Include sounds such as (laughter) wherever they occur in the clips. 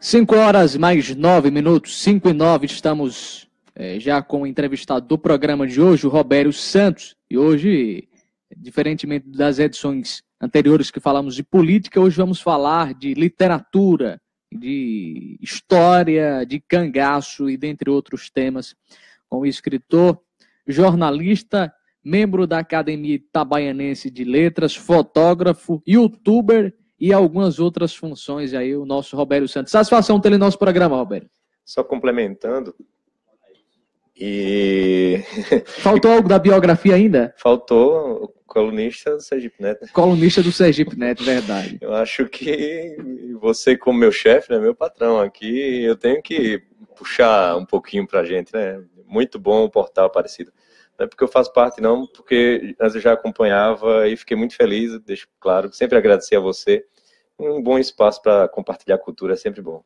5 horas mais 9 minutos, 5 e 9, estamos é, já com o entrevistado do programa de hoje, o Robério Santos. E hoje, diferentemente das edições anteriores que falamos de política, hoje vamos falar de literatura, de história, de cangaço e dentre outros temas, com o escritor, jornalista, membro da Academia Itabaianense de Letras, fotógrafo, youtuber e algumas outras funções aí, o nosso Roberto Santos. Satisfação ter ele no nosso programa, Roberto. Só complementando. E. (laughs) Faltou algo da biografia ainda? Faltou o colunista do Sergipe Neto. Colunista do Sergipe Neto, verdade. Eu acho que você, como meu chefe, né, meu patrão aqui, eu tenho que puxar um pouquinho pra gente, né? Muito bom o portal Aparecido. Não é porque eu faço parte, não, porque antes eu já acompanhava e fiquei muito feliz, deixo claro, sempre agradecer a você. Um bom espaço para compartilhar cultura é sempre bom.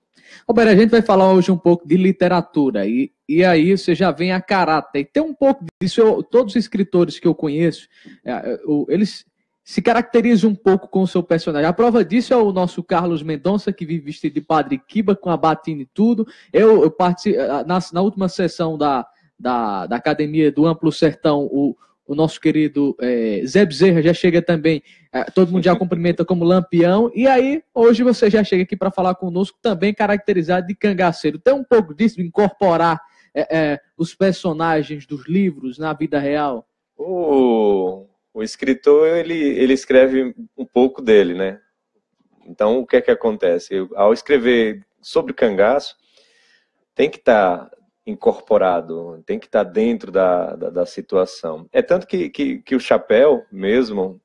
Roberto, a gente vai falar hoje um pouco de literatura e, e aí você já vem a caráter. e Tem um pouco disso, eu, todos os escritores que eu conheço, é, é, eles se caracterizam um pouco com o seu personagem. A prova disso é o nosso Carlos Mendonça, que vive vestido de Padre Kiba, com a batina e tudo. Eu, eu participei, na, na, última sessão da, da, da Academia do Amplo Sertão, o, o nosso querido é, Zé Bezerra já chega também. É, todo mundo já cumprimenta como Lampião. E aí, hoje você já chega aqui para falar conosco, também caracterizado de cangaceiro. Tem um pouco disso, incorporar é, é, os personagens dos livros na vida real? O, o escritor, ele, ele escreve um pouco dele, né? Então, o que é que acontece? Eu, ao escrever sobre cangaço, tem que estar tá incorporado, tem que estar dentro da, da, da situação. É tanto que, que, que o chapéu mesmo,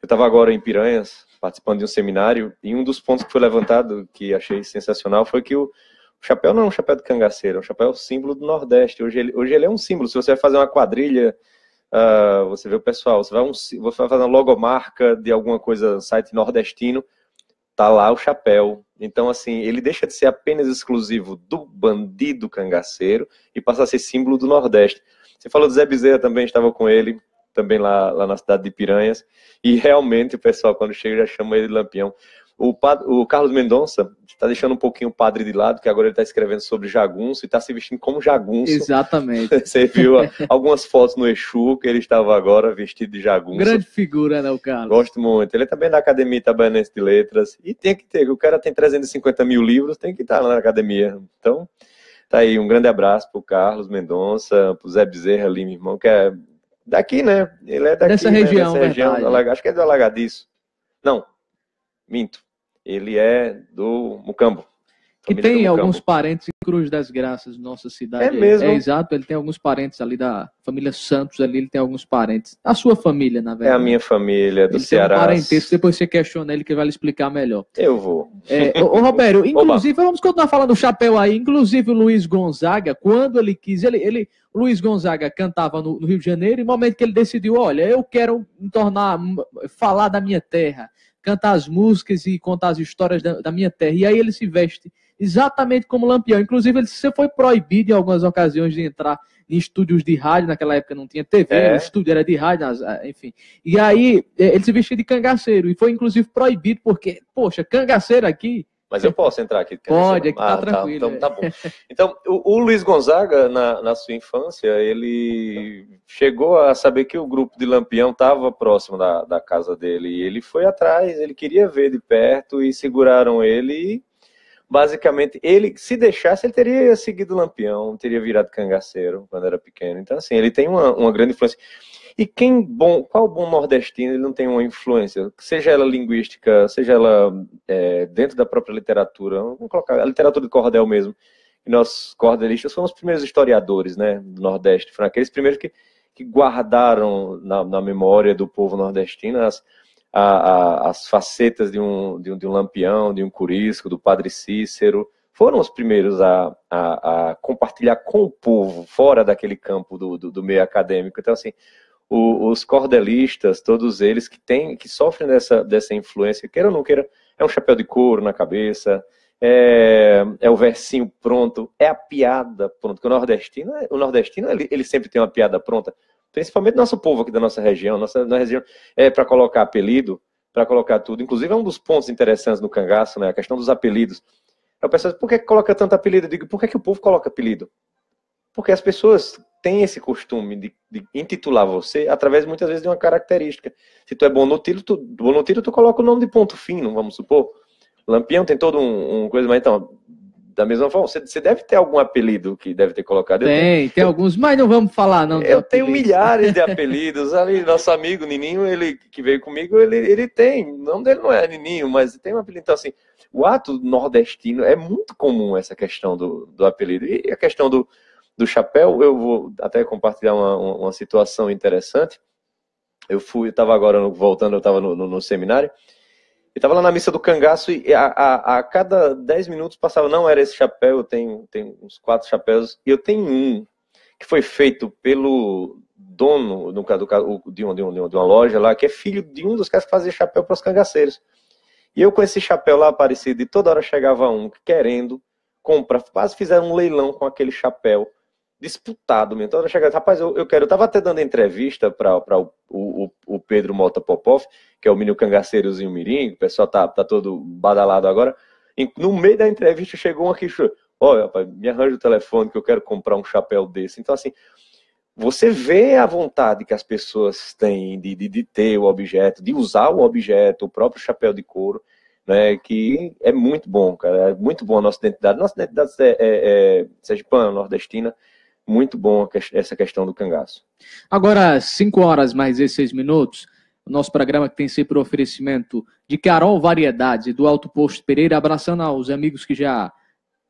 eu estava agora em Piranhas, participando de um seminário, e um dos pontos que foi levantado, que achei sensacional, foi que o, o chapéu não é um chapéu de cangaceiro, é um chapéu símbolo do Nordeste. Hoje ele, hoje ele é um símbolo. Se você vai fazer uma quadrilha, uh, você vê o pessoal, você vai, um, você vai fazer uma logomarca de alguma coisa, site nordestino, tá lá o chapéu, então, assim, ele deixa de ser apenas exclusivo do bandido cangaceiro e passa a ser símbolo do Nordeste. Você falou do Zé Bezerra também, estava com ele, também lá, lá na cidade de Piranhas. E realmente, o pessoal, quando chega, já chama ele de Lampião. O, padre, o Carlos Mendonça está deixando um pouquinho o padre de lado, que agora ele está escrevendo sobre jagunço e está se vestindo como jagunço. Exatamente. (laughs) Você viu algumas fotos no Exu que ele estava agora vestido de jagunço. Grande figura, né, o Carlos? Gosto muito. Ele é também da Academia Itabanense de Letras. E tem que ter, o cara tem 350 mil livros, tem que estar tá na academia. Então, tá aí, um grande abraço para o Carlos Mendonça, para o Zé Bezerra ali, meu irmão, que é daqui, né? Ele é daqui, dessa né? região, dessa região. Acho que é do Alagadiço. Não, minto ele é do Mucambo. Que tem alguns parentes em Cruz das Graças, nossa cidade. É mesmo? É, é, exato, ele tem alguns parentes ali da família Santos, ali ele tem alguns parentes. A sua família, na verdade. É a minha família, do ele Ceará. Tem um parentesco, depois você questiona ele que vai lhe explicar melhor. Eu vou. É, ô, Roberto, (laughs) inclusive, Oba. vamos continuar falando do chapéu aí, inclusive o Luiz Gonzaga, quando ele quis, ele, ele Luiz Gonzaga cantava no, no Rio de Janeiro, e no momento que ele decidiu, olha, eu quero me tornar, falar da minha terra, cantar as músicas e contar as histórias da, da minha terra. E aí ele se veste exatamente como Lampião. Inclusive, ele se foi proibido em algumas ocasiões de entrar em estúdios de rádio, naquela época não tinha TV, é. o estúdio era de rádio, enfim. E aí é, ele se vestia de cangaceiro e foi inclusive proibido porque, poxa, cangaceiro aqui mas eu posso entrar aqui. Pode, aqui é é tá ah, tranquilo. Tá, então, é. tá bom. (laughs) Então, o, o Luiz Gonzaga, na, na, sua infância, ele chegou a saber que o grupo de Lampião estava próximo da, da, casa dele. E ele foi atrás, ele queria ver de perto e seguraram ele. E, basicamente, ele, se deixasse, ele teria seguido Lampião, teria virado cangaceiro quando era pequeno. Então, assim, ele tem uma, uma grande influência. E quem bom, qual bom nordestino ele não tem uma influência, seja ela linguística, seja ela é, dentro da própria literatura, vamos colocar a literatura de cordel mesmo. E nós cordelistas fomos os primeiros historiadores, né, do Nordeste, foram aqueles primeiros que, que guardaram na, na memória do povo nordestino as, a, a, as facetas de um, de um, de um lampião, de um curisco, do padre Cícero, foram os primeiros a, a, a, compartilhar com o povo, fora daquele campo do, do, do, meio acadêmico. Então, assim, o, os cordelistas, todos eles que têm, que sofrem dessa, dessa influência, queira ou não queira, é um chapéu de couro na cabeça, é, é o versinho pronto, é a piada pronta. Porque o nordestino, é, o nordestino ele, ele sempre tem uma piada pronta, principalmente nosso povo aqui da nossa região, nossa, região é para colocar apelido, para colocar tudo. Inclusive é um dos pontos interessantes no cangaço, né? A questão dos apelidos. Eu penso, por que coloca tanto apelido? Eu digo, por que, que o povo coloca apelido? Porque as pessoas tem esse costume de, de, intitular você através muitas vezes de uma característica. Se tu é bom no tiro, tu, bom no tu coloca o nome de ponto fino, vamos supor. Lampião tem todo um, um coisa, mas então, da mesma forma, você, você, deve ter algum apelido que deve ter colocado. Tem, tenho, tem eu, alguns, mas não vamos falar, não. Eu tenho milhares de (laughs) apelidos. Ali, nosso amigo Nininho, ele que veio comigo, ele, ele tem. O nome dele não é Nininho, mas tem um apelido. Então, assim, o ato nordestino é muito comum essa questão do, do apelido. E a questão do, do chapéu, eu vou até compartilhar uma, uma situação interessante. Eu fui, estava agora voltando, eu estava no, no, no, seminário, e estava lá na missa do cangaço, e a, a, a, cada 10 minutos passava, não era esse chapéu, eu tenho, tenho uns quatro chapéus, e eu tenho um que foi feito pelo dono do, do, de, uma, de, um de uma loja lá, que é filho de um dos caras que fazia chapéu para os cangaceiros. E eu com esse chapéu lá aparecido, e toda hora chegava um querendo comprar, quase fizeram um leilão com aquele chapéu disputado mesmo. Toda então, chegada, rapaz, eu, eu quero. Eu tava até dando entrevista para o, o, o, Pedro Mota Popov, que é o menino cangaceirozinho Mirim, o pessoal tá, tá todo badalado agora. No meio da entrevista chegou um aqui, olha, rapaz, me arranja o telefone que eu quero comprar um chapéu desse. Então, assim, você vê a vontade que as pessoas têm de, de, de ter o objeto, de usar o objeto, o próprio chapéu de couro. Né, que é muito bom, cara. É muito bom a nossa identidade. Nossa identidade é, é, é sergipana, nordestina, muito bom essa questão do cangaço. Agora, 5 horas mais 16 minutos, o nosso programa que tem sempre o oferecimento de Carol Variedades do Alto Posto Pereira, abraçando aos amigos que já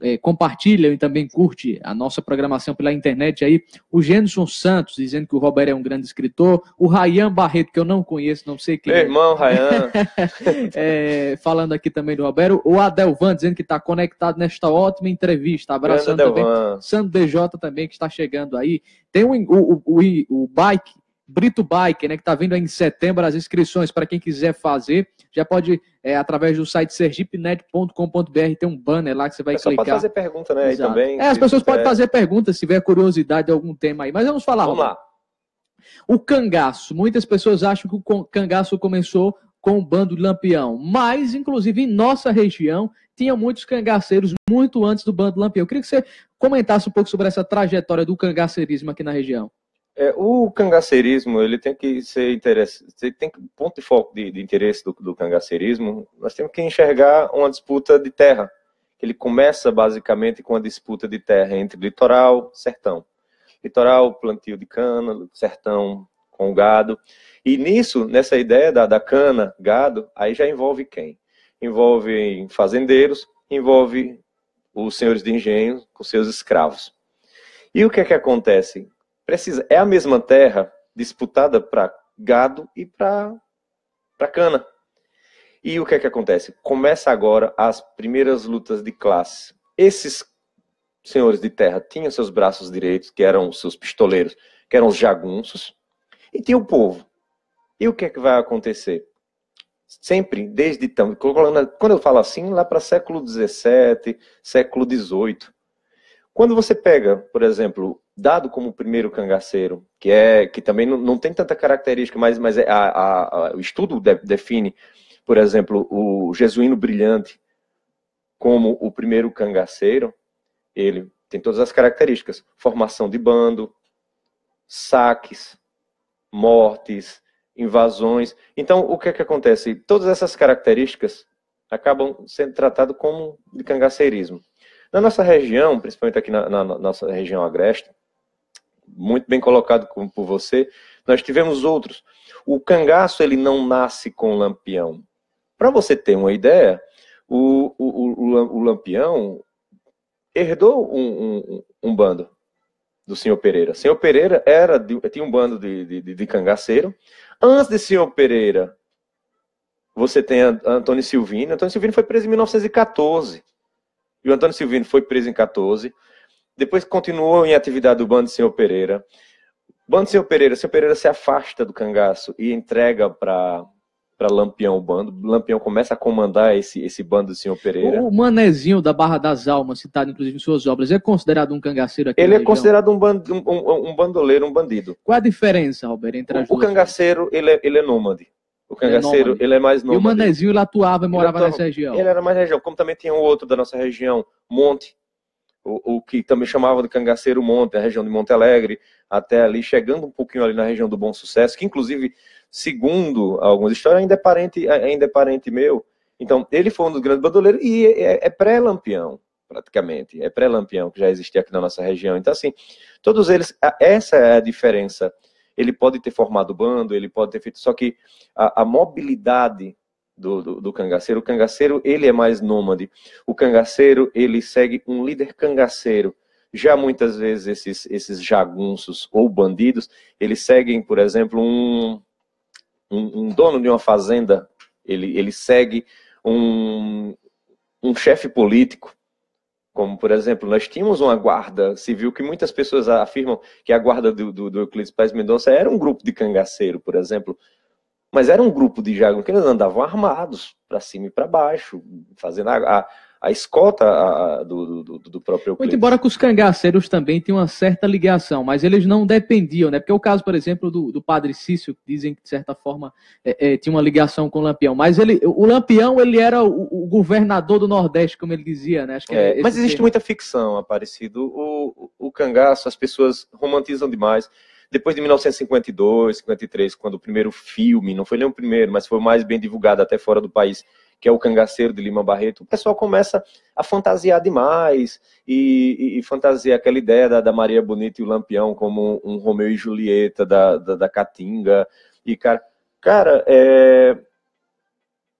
é, compartilham e também curte a nossa programação pela internet aí. O Gênison Santos dizendo que o Roberto é um grande escritor. O Rayan Barreto, que eu não conheço, não sei quem. Meu é. irmão, Rayan. (laughs) é, falando aqui também do Roberto. O Adelvan dizendo que está conectado nesta ótima entrevista. Abraçando também. Sandro DJ também, que está chegando aí. Tem o, o, o, o Bike Brito Bike, né, que está vindo em setembro as inscrições para quem quiser fazer. Já pode, é, através do site sergipnet.com.br tem um banner lá que você vai é clicar. Pode fazer pergunta, né? Aí também, é, as pessoas podem fazer perguntas se tiver curiosidade de algum tema aí. Mas vamos falar. Vamos Roberto. lá. O cangaço. Muitas pessoas acham que o cangaço começou com o bando de Lampião, mas, inclusive, em nossa região, tinha muitos cangaceiros muito antes do bando Lampião. Eu queria que você comentasse um pouco sobre essa trajetória do cangaceirismo aqui na região. É, o cangaceirismo ele tem que ser interesse, tem que, ponto de foco de, de interesse do, do, cangaceirismo. Nós temos que enxergar uma disputa de terra. Ele começa basicamente com a disputa de terra entre litoral, sertão, litoral, plantio de cana, sertão com gado. E nisso, nessa ideia da, da cana, gado, aí já envolve quem? Envolve fazendeiros, envolve os senhores de engenho com seus escravos. E o que é que acontece? precisa. É a mesma terra disputada para gado e para cana. E o que é que acontece? Começa agora as primeiras lutas de classe. Esses senhores de terra tinham seus braços direitos, que eram os seus pistoleiros, que eram os jagunços, e tinha o povo. E o que é que vai acontecer? Sempre, desde então, quando eu falo assim, lá para século XVII, século XVIII. Quando você pega, por exemplo, dado como o primeiro cangaceiro, que é que também não, não tem tanta característica, mas, mas é a, a, a, o estudo de, define, por exemplo, o jesuíno brilhante como o primeiro cangaceiro. Ele tem todas as características: formação de bando, saques, mortes, invasões. Então, o que é que acontece? Todas essas características acabam sendo tratadas como de cangaceirismo. Na nossa região, principalmente aqui na, na, na nossa região agreste, muito bem colocado por você. Nós tivemos outros. O cangaço ele não nasce com lampião. Para você ter uma ideia, o, o, o, o lampião herdou um, um, um, bando do senhor Pereira. senhor Pereira era de, tinha um bando de, de, de cangaceiro. Antes de senhor Pereira, você tem Antônio Silvino. Antônio Silvino foi preso em 1914. E o Antônio Silvino foi preso em 14. Depois continuou em atividade do bando do Senhor Pereira. Bando Senhor Pereira, Senhor Pereira se afasta do cangaço e entrega para para Lampião o bando. Lampião começa a comandar esse, esse bando do senhor Pereira. O Manezinho da Barra das Almas, citado inclusive em suas obras, é considerado um cangaceiro aqui Ele é região? considerado um, band, um, um, bandoleiro, um bandido. Qual a diferença, Roberto, entre as o, duas? O cangaceiro, ele é, ele é nômade. O cangaceiro, ele é, ele é mais nômade. E o Manezinho, ele atuava e morava atuava, nessa região? Ele era mais região, como também tinha um outro da nossa região, Monte o, o que também chamava de Cangaceiro Monte, a região de Monte Alegre, até ali, chegando um pouquinho ali na região do Bom Sucesso, que inclusive, segundo algumas histórias, ainda é parente, ainda é parente meu. Então, ele foi um dos grandes bandoleiros e é, é, é pré-lampião, praticamente. É pré-lampião que já existia aqui na nossa região. Então, assim, todos eles, essa é a diferença. Ele pode ter formado bando, ele pode ter feito, só que a, a mobilidade do, do, do, cangaceiro. O cangaceiro, ele é mais nômade. O cangaceiro, ele segue um líder cangaceiro. Já muitas vezes esses, esses jagunços ou bandidos, eles seguem, por exemplo, um, um, um dono de uma fazenda, ele, ele segue um, um chefe político. Como, por exemplo, nós tínhamos uma guarda civil que muitas pessoas afirmam que a guarda do, do, do Euclides Paz Mendonça era um grupo de cangaceiro, por exemplo, mas era um grupo de jagunços que eles andavam armados, para cima e para baixo, fazendo a, a, a escolta a, do, do, do, próprio Euclides. Muito embora que os cangaceiros também tenham uma certa ligação, mas eles não dependiam, né? Porque é o caso, por exemplo, do, do padre Cício, que dizem que, de certa forma, é, é, tinha uma ligação com o Lampião. Mas ele, o Lampião, ele era o, o governador do Nordeste, como ele dizia, né? É, mas existe termo. muita ficção, Aparecido. O, o cangaço, as pessoas romantizam demais. Depois de 1952, 53, quando o primeiro filme, não foi nem o primeiro, mas foi o mais bem divulgado até fora do país, que é o Cangaceiro de Lima Barreto, o pessoal começa a fantasiar demais e, e, e aquela ideia da, da, Maria Bonita e o Lampião como um, um Romeu e Julieta da, da, da Caatinga. E, cara, cara é,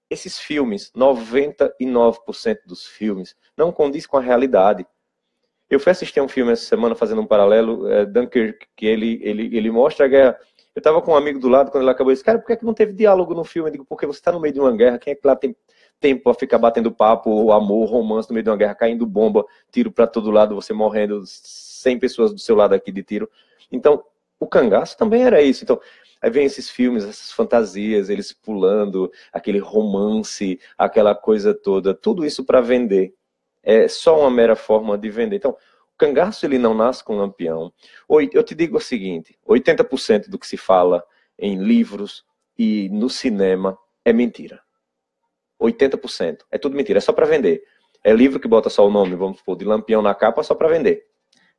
esses filmes, 99% dos filmes, não condiz com a realidade. Eu fui assistir um filme essa semana, fazendo um paralelo, é, Dunkirk, que ele, ele, ele mostra a guerra. Eu estava com um amigo do lado quando ele acabou e disse, cara, por que, é que não teve diálogo no filme? Eu digo, porque você está no meio de uma guerra, quem é que lá tem tempo a ficar batendo papo, amor, romance no meio de uma guerra, caindo bomba, tiro para todo lado, você morrendo, 100 pessoas do seu lado aqui de tiro. Então, o cangaço também era isso. Então, aí vem esses filmes, essas fantasias, eles pulando, aquele romance, aquela coisa toda, tudo isso para vender é só uma mera forma de vender. Então, o cangaço ele não nasce com lampião. Eu te digo o seguinte: 80% do que se fala em livros e no cinema é mentira. 80%. É tudo mentira, é só para vender. É livro que bota só o nome, vamos pôr, de lampião na capa só para vender.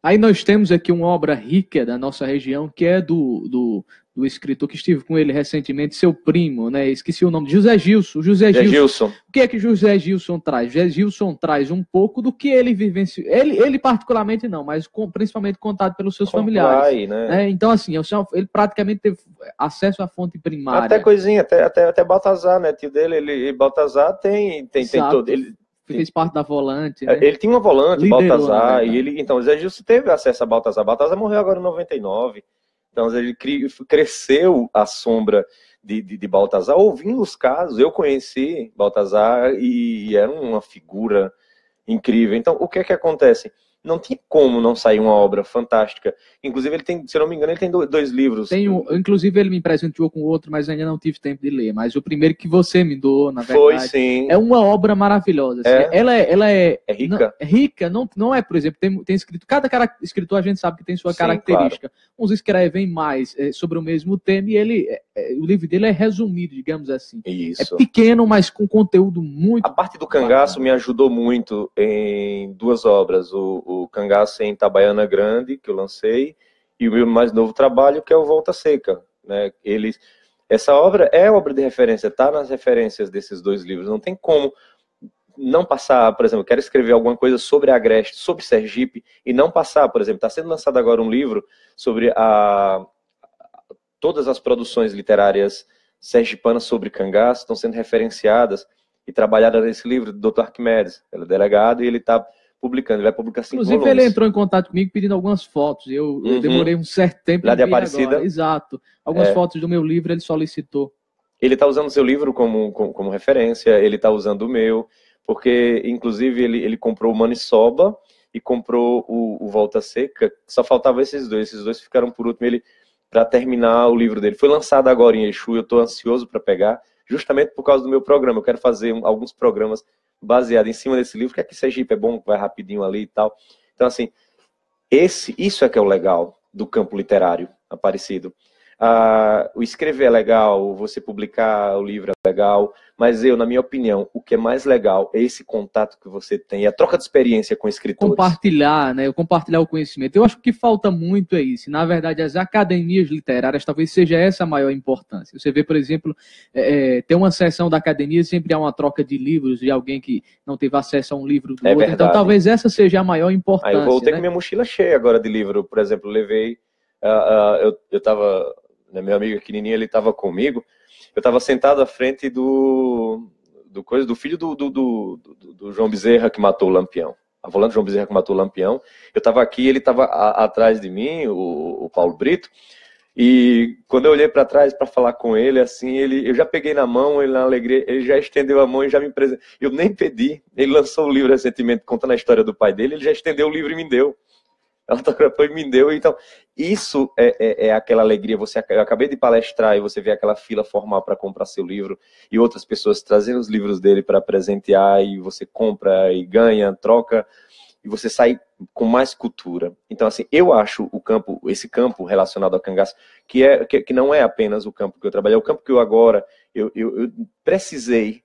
Aí nós temos aqui uma obra rica da nossa região, que é do, do, do escritor que estive com ele recentemente, seu primo, né? Esqueci o nome, José Gilson. José Gilson. Gilson. O que é que José Gilson traz? José Gilson traz um pouco do que ele vivenciou. Ele, ele particularmente não, mas com, principalmente contado pelos seus familiares. Né? né? Então, assim, é ele praticamente teve acesso à fonte primária. Até coisinha, até, até, até Baltazar, né? Tio dele, ele, Baltazar tem, tem, tem todo. Ele fez parte da volante. É, né? Ele tinha uma volante, Liderou, Baltazar, né? e ele. Então, o Zé Gilson teve acesso a Baltazar. Baltazar morreu agora em 99. Então, ele cresceu a sombra de, de, de Baltazar, ouvindo os casos. Eu conheci Baltazar e, e era uma figura incrível. Então, o que é que acontece? não tem como não sair uma obra fantástica. Inclusive, ele tem, se não me engano, ele tem dois livros. Tenho, inclusive, ele me presenteou com outro, mas ainda não tive tempo de ler. Mas o primeiro que você me deu, na verdade. Foi, sim. É uma obra maravilhosa. Assim. É. Ela é. Ela é, é rica. Não, é rica, não, não é, por exemplo, tem, tem escrito. Cada cara, escritor a gente sabe que tem sua sim, característica. Claro. Uns escrevem mais é, sobre o mesmo tema e ele. É, é, o livro dele é resumido, digamos assim. Isso. É pequeno, mas com conteúdo muito. A parte do cangaço bacana. me ajudou muito em duas obras. o o Cangaço em Itabaiana Grande, que eu lancei, e o meu mais novo trabalho, que é o Volta Seca. Né? Eles, essa obra é obra de referência, está nas referências desses dois livros. Não tem como não passar, por exemplo, eu quero escrever alguma coisa sobre Agreste, sobre Sergipe, e não passar, por exemplo, está sendo lançado agora um livro sobre a, todas as produções literárias sergipanas sobre cangaço, estão sendo referenciadas e trabalhadas nesse livro do Dr. Arquimedes. Ele é delegado e ele está publicando. Ele vai publicar cinco Inclusive, volumes. ele entrou em contato comigo pedindo algumas fotos. Eu, uhum. eu demorei um certo tempo. Lá de Aparecida. Agora. Exato. Algumas é. fotos do meu livro ele solicitou. Ele está usando o seu livro como, como, como referência, ele está usando o meu, porque, inclusive, ele, ele comprou o Manisoba e comprou o, o Volta Seca, só faltava esses dois. Esses dois ficaram por último. Ele para terminar o livro dele. Foi lançado agora em Exu, eu estou ansioso para pegar, justamente por causa do meu programa. Eu quero fazer alguns programas baseada em cima desse livro, que aqui Sergipe é bom, vai rapidinho ali e tal. Então, assim, esse, isso é que é o legal do campo literário aparecido ah, o escrever é legal, você publicar o livro é legal, mas eu, na minha opinião, o que é mais legal é esse contato que você tem, a troca de experiência com escritores. Compartilhar, né? Compartilhar o conhecimento. Eu acho que falta muito é isso. Na verdade, as academias literárias talvez seja essa a maior importância. Você vê, por exemplo, é, é uma sessão da academia sempre há uma troca de livros de alguém que não teve acesso a um livro do é outro. Então, verdade. Então, talvez essa seja a maior importância. Aí eu voltei né? com minha mochila cheia agora de livro. Por exemplo, levei Uh, uh, eu, eu tava né, meu amigo pequenininho, ele estava comigo, eu estava sentado à frente do, do coisa do filho do, do, do, do João Bezerra que matou o Lampião. A volante João Bezerra que matou o Lampião. Eu estava aqui, ele estava atrás de mim, o, o Paulo Brito. E quando eu olhei para trás para falar com ele, assim, ele, eu já peguei na mão, ele na alegria, ele já estendeu a mão e já me presenteou. Eu nem pedi. Ele lançou o livro recentemente contando a história do pai dele, ele já estendeu o livro e me deu. Ela e (laughs) me deu. Então, isso é, é, é, aquela alegria. Você, eu acabei de palestrar e você vê aquela fila formal para comprar seu livro e outras pessoas trazendo os livros dele para presentear e você compra e ganha, troca e você sai com mais cultura. Então, assim, eu acho o campo, esse campo relacionado ao cangaço, que, é, que, que não é apenas o campo que eu trabalhei, é o campo que eu agora, eu, eu, eu precisei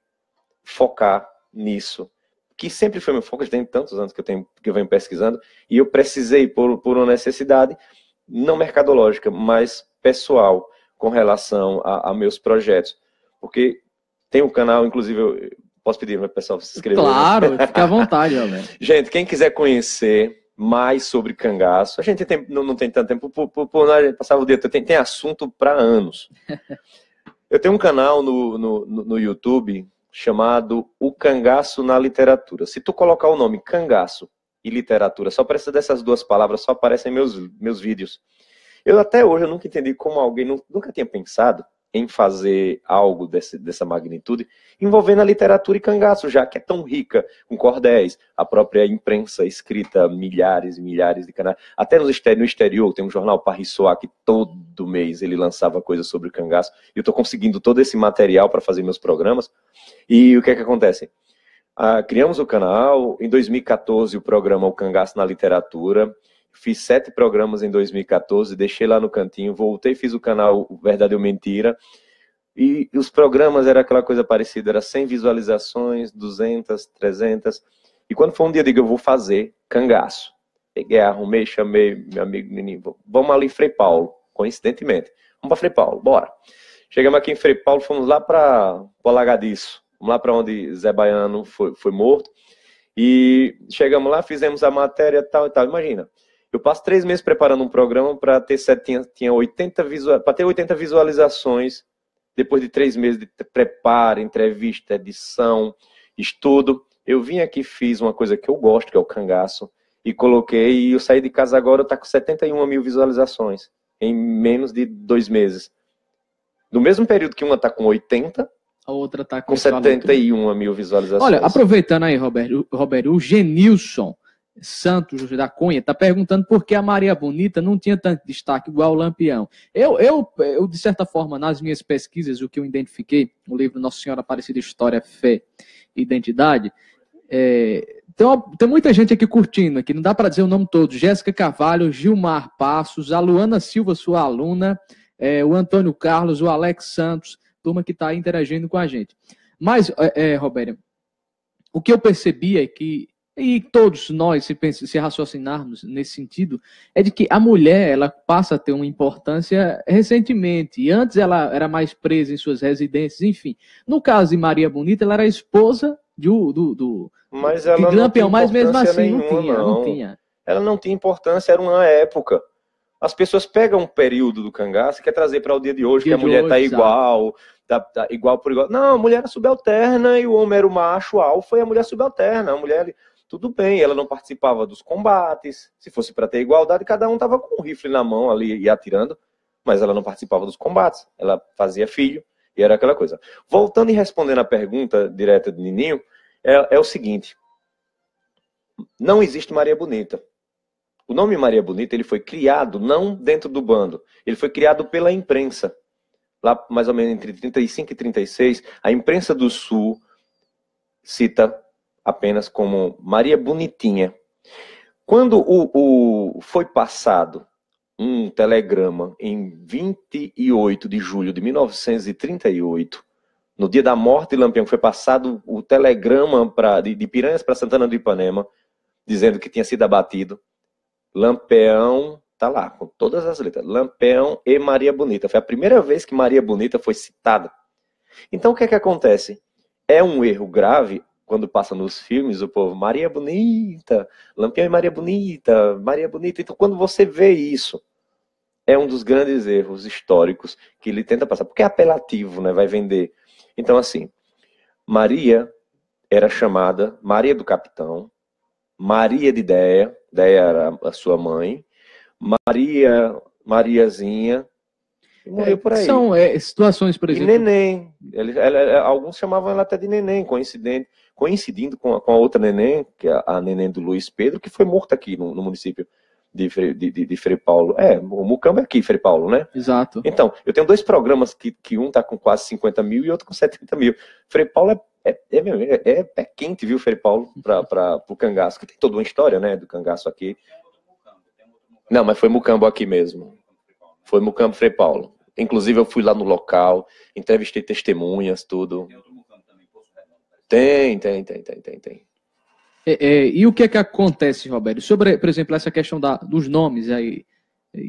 focar nisso que sempre foi meu foco, já tem tantos anos que eu, tenho, que eu venho pesquisando, e eu precisei, por, por uma necessidade, não mercadológica, mas pessoal com relação a, a meus projetos. Porque tem um canal, inclusive, eu posso pedir para o pessoal se inscrever? Né? Claro, né? (laughs) fica à vontade, Alberto. Gente, quem quiser conhecer mais sobre cangaço, a gente tem, não, não, tem tanto tempo, por, por, a gente né, passava o dedo, tem, tem assunto para anos. (laughs) Eu tenho um canal no, no, no YouTube chamado O Cangaço na Literatura. Se tu colocar o nome Cangaço e literatura. Só precisa dessas duas palavras, só aparecem meus, meus vídeos. Eu até hoje eu nunca entendi como alguém nunca tinha pensado em fazer algo desse, dessa magnitude envolvendo a literatura e cangaço, já que é tão rica, com cordéis, a própria imprensa escrita, milhares e milhares de canais. Até no exterior, no exterior tem um jornal Parrissoá que todo mês ele lançava coisas sobre o cangaço. eu estou conseguindo todo esse material para fazer meus programas. E o que é que acontece? Ah, criamos o canal, em 2014 o programa O Cangaço na Literatura, fiz sete programas em 2014, deixei lá no cantinho, voltei, fiz o canal Verdade ou Mentira, e os programas era aquela coisa parecida, era 100 visualizações, 200, 300, e quando foi um dia, eu digo, eu vou fazer cangaço. Peguei, arrumei, chamei meu amigo menino, vamos ali em Frei Paulo, coincidentemente, vamos para Frei Paulo, bora. Chegamos aqui em Frei Paulo, fomos lá para o Alagadiço, Vamos lá para onde Zé Baiano foi, foi morto. E chegamos lá, fizemos a matéria tal e tal. Imagina, eu passo três meses preparando um programa para ter tinha, tinha 80 visual, para ter 80 visualizações depois de três meses de preparo, entrevista, edição, estudo. Eu vim aqui, fiz uma coisa que eu gosto, que é o cangaço, e coloquei, e eu saí de casa agora, está com 71 mil visualizações em menos de dois meses. No mesmo período que uma está com 80, a outra tá com, 71 mil visualizações. Olha, aproveitando aí, Roberto, Roberto o Genilson Santos da Cunha tá perguntando por que a Maria Bonita não tinha tanto destaque igual o Lampião. Eu, eu, eu, de certa forma, nas minhas pesquisas, o que eu identifiquei, o livro Nossa Senhora Aparecida História, Fé e Identidade, é, tem, uma, tem, muita gente aqui curtindo, aqui não dá para dizer o nome todo. Jéssica Carvalho, Gilmar Passos, a Luana Silva, sua aluna, é, o Antônio Carlos, o Alex Santos, turma que está interagindo com a gente. Mas, é, é, Roberta, o que eu percebi é que, e todos nós, se, pensa, se raciocinarmos nesse sentido, é de que a mulher ela passa a ter uma importância recentemente. E antes ela era mais presa em suas residências, enfim. No caso de Maria Bonita, ela era esposa do, do, do, mas ela de Lampião, mas mesmo assim nenhuma, não tinha, não. não tinha. Ela não tinha importância, era uma época as pessoas pegam um período do cangaço e quer trazer para o dia de hoje dia que a mulher tá hoje, tá igual, tá, tá, igual por igual. Não, a mulher era é subalterna e o homem era o macho alfa e a mulher é subalterna. A mulher, tudo bem, ela não participava dos combates. Se fosse para ter igualdade, cada um tava com um rifle na mão ali e atirando, mas ela não participava dos combates. Ela fazia filho e era aquela coisa. Voltando e respondendo a pergunta direta do Nininho, é, é o seguinte: não existe Maria Bonita. O nome Maria Bonita ele foi criado não dentro do bando, ele foi criado pela imprensa. Lá, mais ou menos entre 35 e 36, a imprensa do Sul cita apenas como Maria Bonitinha. Quando o, o foi passado um telegrama em 28 de julho de 1938, no dia da morte de Lampião, foi passado o telegrama pra, de, de Piranhas para Santana do Ipanema, dizendo que tinha sido abatido. Lampeão, tá lá, com todas as letras. Lampeão e Maria Bonita. Foi a primeira vez que Maria Bonita foi citada. Então o que é que acontece? É um erro grave quando passa nos filmes o povo Maria Bonita, Lampião e Maria Bonita, Maria Bonita. Então quando você vê isso, é um dos grandes erros históricos que ele tenta passar, porque é apelativo, né? Vai vender. Então assim, Maria era chamada Maria do Capitão, Maria de Ideia, Déia era a sua mãe, Maria, Mariazinha, morreu é, por aí. São é, situações, por exemplo. E neném. Ele, ela, alguns chamavam ela até de neném, coincidente, coincidindo com a, com a outra neném, que é a, a neném do Luiz Pedro, que foi morta aqui no, no município de, de, de, de, Frei Paulo. É, o Mucamba é aqui, Frei Paulo, né? Exato. Então, eu tenho dois programas que, que um tá com quase 50 mil e outro com 70 mil. Frei Paulo é é, é, é, é, é quente, viu, Frei Paulo, para o cangaço, que tem toda uma história, né, do cangaço aqui. Não, mas foi Mucambo aqui mesmo. Foi Mucambo Frei Paulo. Inclusive, eu fui lá no local, entrevistei testemunhas, tudo. Tem, tem, tem, tem, tem, tem. É, é, e o que é que acontece, Roberto? Sobre, por exemplo, essa questão da, dos nomes aí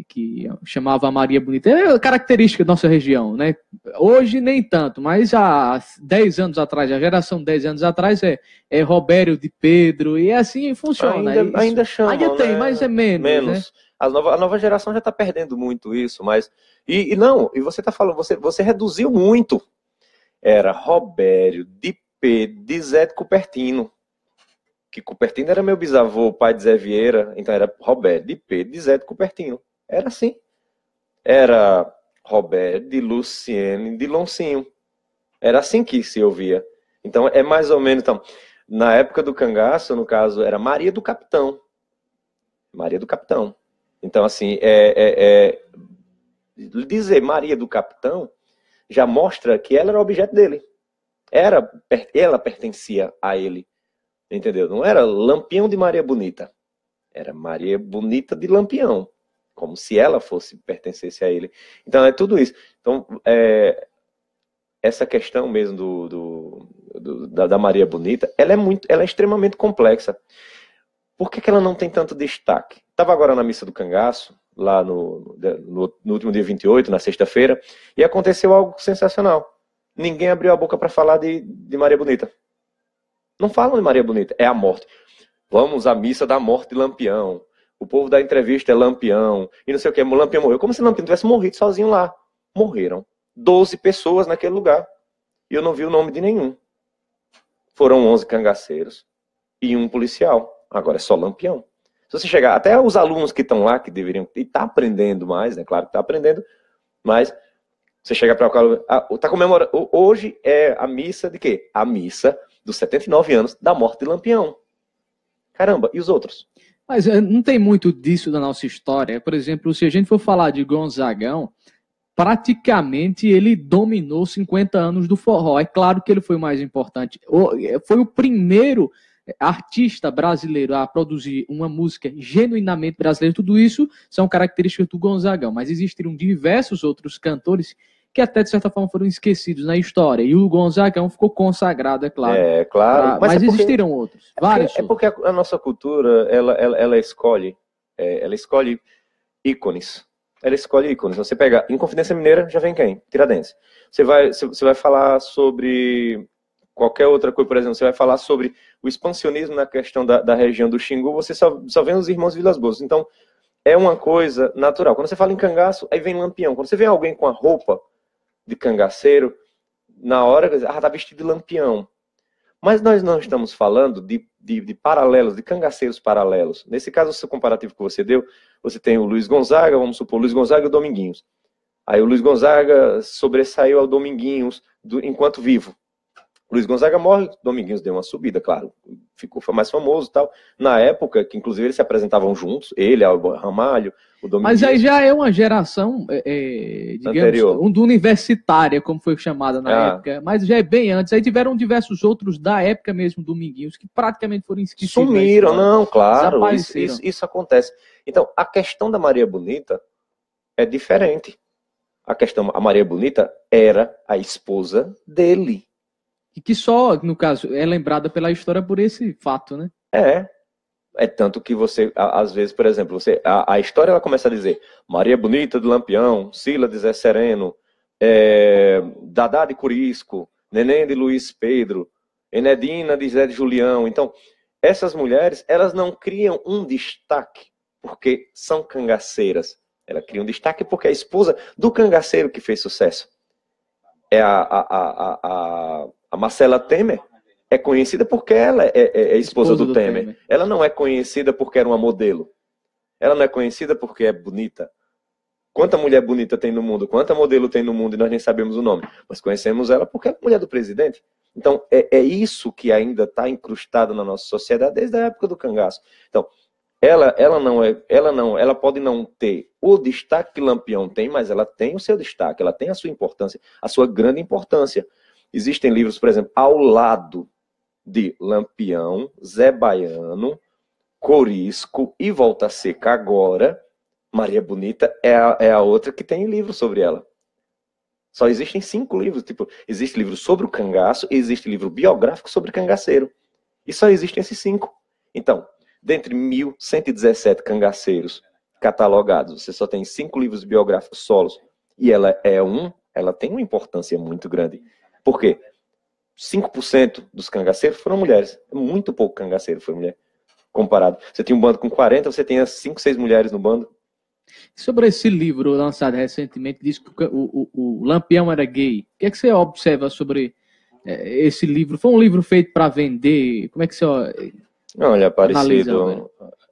que chamava a Maria Bonita. É característica da nossa região, né? Hoje nem tanto, mas há 10 anos atrás, a geração 10 anos atrás é, é Robério de Pedro, e é assim funciona. Ainda, é ainda chama. Ainda tem, né? mas é menos. Né? Menos. Né? A, nova, a nova geração já está perdendo muito isso, mas. E, e não, e você está falando, você, você reduziu muito. Era Robério de Pedro, de Zé de Cupertino que Cupertino era meu bisavô, pai de Zé Vieira, então era Roberto de Pedro de Zé de Cupertino. Era assim. Era Robert de Luciene de Loncinho. Era assim que se ouvia. Então é mais ou menos. Então, na época do cangaço, no caso, era Maria do Capitão. Maria do Capitão. Então, assim, é, é, é, dizer Maria do Capitão já mostra que ela era objeto dele. Era, ela pertencia a ele. Entendeu? Não era Lampião de Maria Bonita. Era Maria Bonita de Lampião como se ela fosse pertencesse a ele. Então é tudo isso. Então é, essa questão mesmo do, do, do da, da, Maria Bonita, ela é muito, ela é extremamente complexa. Por que, que ela não tem tanto destaque? Estava agora na missa do cangaço, lá no, no, no último dia 28, na sexta-feira, e aconteceu algo sensacional. Ninguém abriu a boca para falar de, de Maria Bonita. Não falam de Maria Bonita, é a morte. Vamos à missa da morte de Lampião. O povo da entrevista é Lampião e não sei o que. Lampião morreu. Como se Lampião tivesse morrido sozinho lá. Morreram 12 pessoas naquele lugar. E eu não vi o nome de nenhum. Foram 11 cangaceiros e um policial. Agora é só Lampião. Se você chegar, até os alunos que estão lá, que deveriam, estar tá aprendendo mais, né? Claro que tá aprendendo, mas você chega para o cara, está comemorando, hoje é a missa de quê? A missa dos 79 anos da morte de Lampião. Caramba, e os outros? Mas eh, não tem muito disso na nossa história. Por exemplo, se a gente for falar de Gonzagão, praticamente ele dominou 50 anos do forró. É claro que ele foi o mais importante. Eh, foi o primeiro eh, artista brasileiro a produzir uma música genuinamente brasileira. Tudo isso são características do Gonzagão. Mas existiram diversos outros cantores que até de certa forma foram esquecidos na história. E o Gonzagão é ficou consagrado, é claro. É, claro. Pra... Mas, mas é porque... existiram outros. É vários. é porque a, a, nossa cultura, ela, ela, ela escolhe, é, ela escolhe ícones. Ela escolhe ícones. Você pega em Confidência Mineira, já vem quem? Tiradentes. Você vai, você vai falar sobre qualquer outra coisa, por exemplo, você vai falar sobre o expansionismo na questão da, da região do Xingu, você só, só vê os irmãos Vilas Boas. Então, é uma coisa natural. Quando você fala em cangaço, aí vem lampião. Quando você vê alguém com a roupa de cangaceiro, na hora, ah, tá vestido de lampião. Mas nós não estamos falando de, de, de, paralelos, de cangaceiros paralelos. Nesse caso, o seu comparativo que você deu, você tem o Luiz Gonzaga, vamos supor, Luiz Gonzaga e o Dominguinhos. Aí o Luiz Gonzaga sobressaiu ao Dominguinhos do, enquanto vivo. Luiz Gonzaga morre, Dominguinhos deu uma subida, claro, ficou mais famoso e tal. Na época, que inclusive eles se apresentavam juntos, ele, Alba Ramalho, o Dominguinhos. Mas aí já é uma geração, é, é digamos, anterior. Um, universitária, como foi chamada na ah. época, mas já é bem antes. Aí tiveram diversos outros da época mesmo, Dominguinhos, que praticamente foram esquecidos. Sumiram, não, claro, isso, isso, isso acontece. Então, a questão da Maria Bonita é diferente. A questão, a Maria Bonita era a esposa dele e que só, no caso, é lembrada pela história por esse fato, né? É. É tanto que você, às vezes, por exemplo, você, a, a história ela começa a dizer Maria Bonita de Lampião, Sila de Zé Sereno, é, Dadá de Curisco, Neném de Luiz Pedro, Enedina de Zé de Julião. Então, essas mulheres, elas não criam um destaque porque são cangaceiras. Ela cria um destaque porque é a esposa do cangaceiro que fez sucesso. É a, a, a, a a Marcela Temer é conhecida porque ela é, é, é esposa, esposa do, do Temer. Temer. Ela não é conhecida porque era uma modelo. Ela não é conhecida porque é bonita. Quanta mulher bonita tem no mundo, quanta modelo tem no mundo e nós nem sabemos o nome. Mas conhecemos ela porque é mulher do presidente. Então, é, é isso que ainda está incrustado na nossa sociedade desde a época do cangaço. Então, ela, ela não é, ela não, ela pode não ter o destaque que Lampião tem, mas ela tem o seu destaque, ela tem a sua importância, a sua grande importância. Existem livros, por exemplo, ao lado de Lampião, Zé Baiano, Corisco e Volta Seca agora. Maria Bonita é a, é a outra que tem livro sobre ela. Só existem cinco livros. Tipo, existe livro sobre o cangaço, existe livro biográfico sobre cangaceiro. E só existem esses cinco. Então, dentre 1.117 cangaceiros catalogados, você só tem cinco livros biográficos solos. E ela é um, ela tem uma importância muito grande. Por quê? 5% dos cangaceiros foram mulheres. É muito pouco cangaceiro foi mulher, comparado. Você tem um bando com 40, você tem 5, 6 mulheres no bando. Sobre esse livro lançado recentemente, diz que o, o, o Lampião era gay. O que, é que você observa sobre é, esse livro? Foi um livro feito para vender? Como é que você. Não, ele é parecido. Analisa,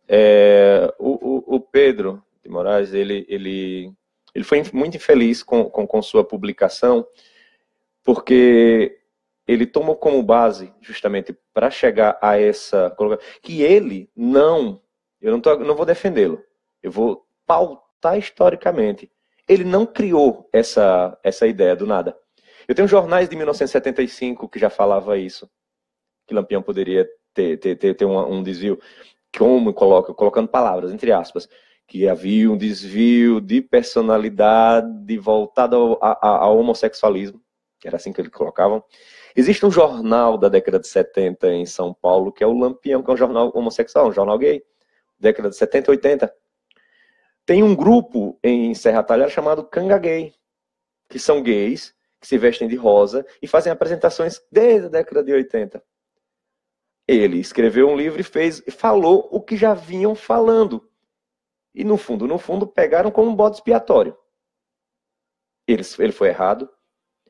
é, o, o, o, Pedro de Moraes, ele, ele, ele foi muito infeliz com, com, com sua publicação porque ele tomou como base justamente para chegar a essa que ele não, eu não, tô, não vou defendê-lo, eu vou pautar historicamente. Ele não criou essa essa ideia do nada. Eu tenho jornais de 1975 que já falava isso, que Lampião poderia ter, ter, ter, ter um, um desvio, como coloca, colocando palavras entre aspas, que havia um desvio de personalidade voltado ao, ao homossexualismo era assim que eles colocavam. Existe um jornal da década de 70 em São Paulo, que é o Lampião, que é um jornal homossexual, um jornal gay, década de 70, 80. Tem um grupo em Serra Talhada chamado Canga Gay, que são gays, que se vestem de rosa e fazem apresentações desde a década de 80. Ele escreveu um livro e fez, falou o que já vinham falando. E no fundo, no fundo, pegaram como um bode expiatório. Ele, ele foi errado,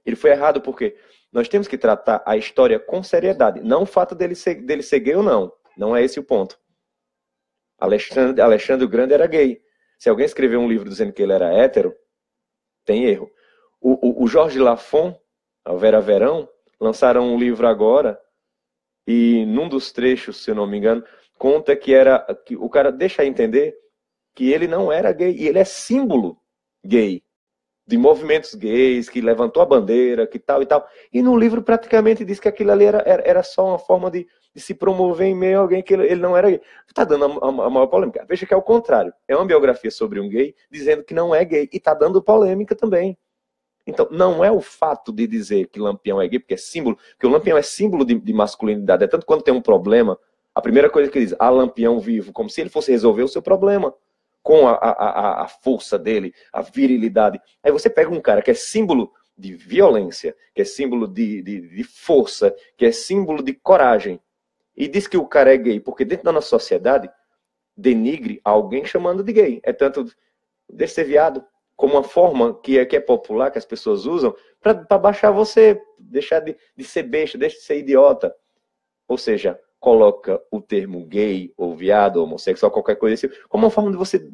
ele foi errado porque nós temos que tratar a história com seriedade, não o fato dele ser, dele ser gay ou não. Não é esse o ponto. Alexandre, Alexandre o Grande era gay. Se alguém escrever um livro dizendo que ele era hétero, tem erro. O, o, o Jorge Lafon, a Vera Verão, lançaram um livro agora e num dos trechos, se eu não me engano, conta que era que o cara deixa entender que ele não era gay e ele é símbolo gay de movimentos gays, que levantou a bandeira, que tal e tal. E no livro praticamente diz que aquilo ali era, era, era só uma forma de, de, se promover em meio a alguém que ele, ele não era gay. Tá dando a, a, a, maior polêmica. Veja que é o contrário. É uma biografia sobre um gay dizendo que não é gay e tá dando polêmica também. Então, não é o fato de dizer que Lampião é gay, porque é símbolo, que o Lampião é símbolo de, de masculinidade. É tanto quando tem um problema, a primeira coisa que diz, a ah, Lampião vivo, como se ele fosse resolver o seu problema com a, a, a força dele, a virilidade. Aí você pega um cara que é símbolo de violência, que é símbolo de, de, de, força, que é símbolo de coragem, e diz que o cara é gay, porque dentro da nossa sociedade denigre alguém chamando de gay. É tanto desse ser viado, como uma forma que é, que é popular, que as pessoas usam, para baixar você, deixar de, de ser besta, deixar de ser idiota. Ou seja, coloca o termo gay ou viado, homossexual, qualquer coisa assim, como uma forma de você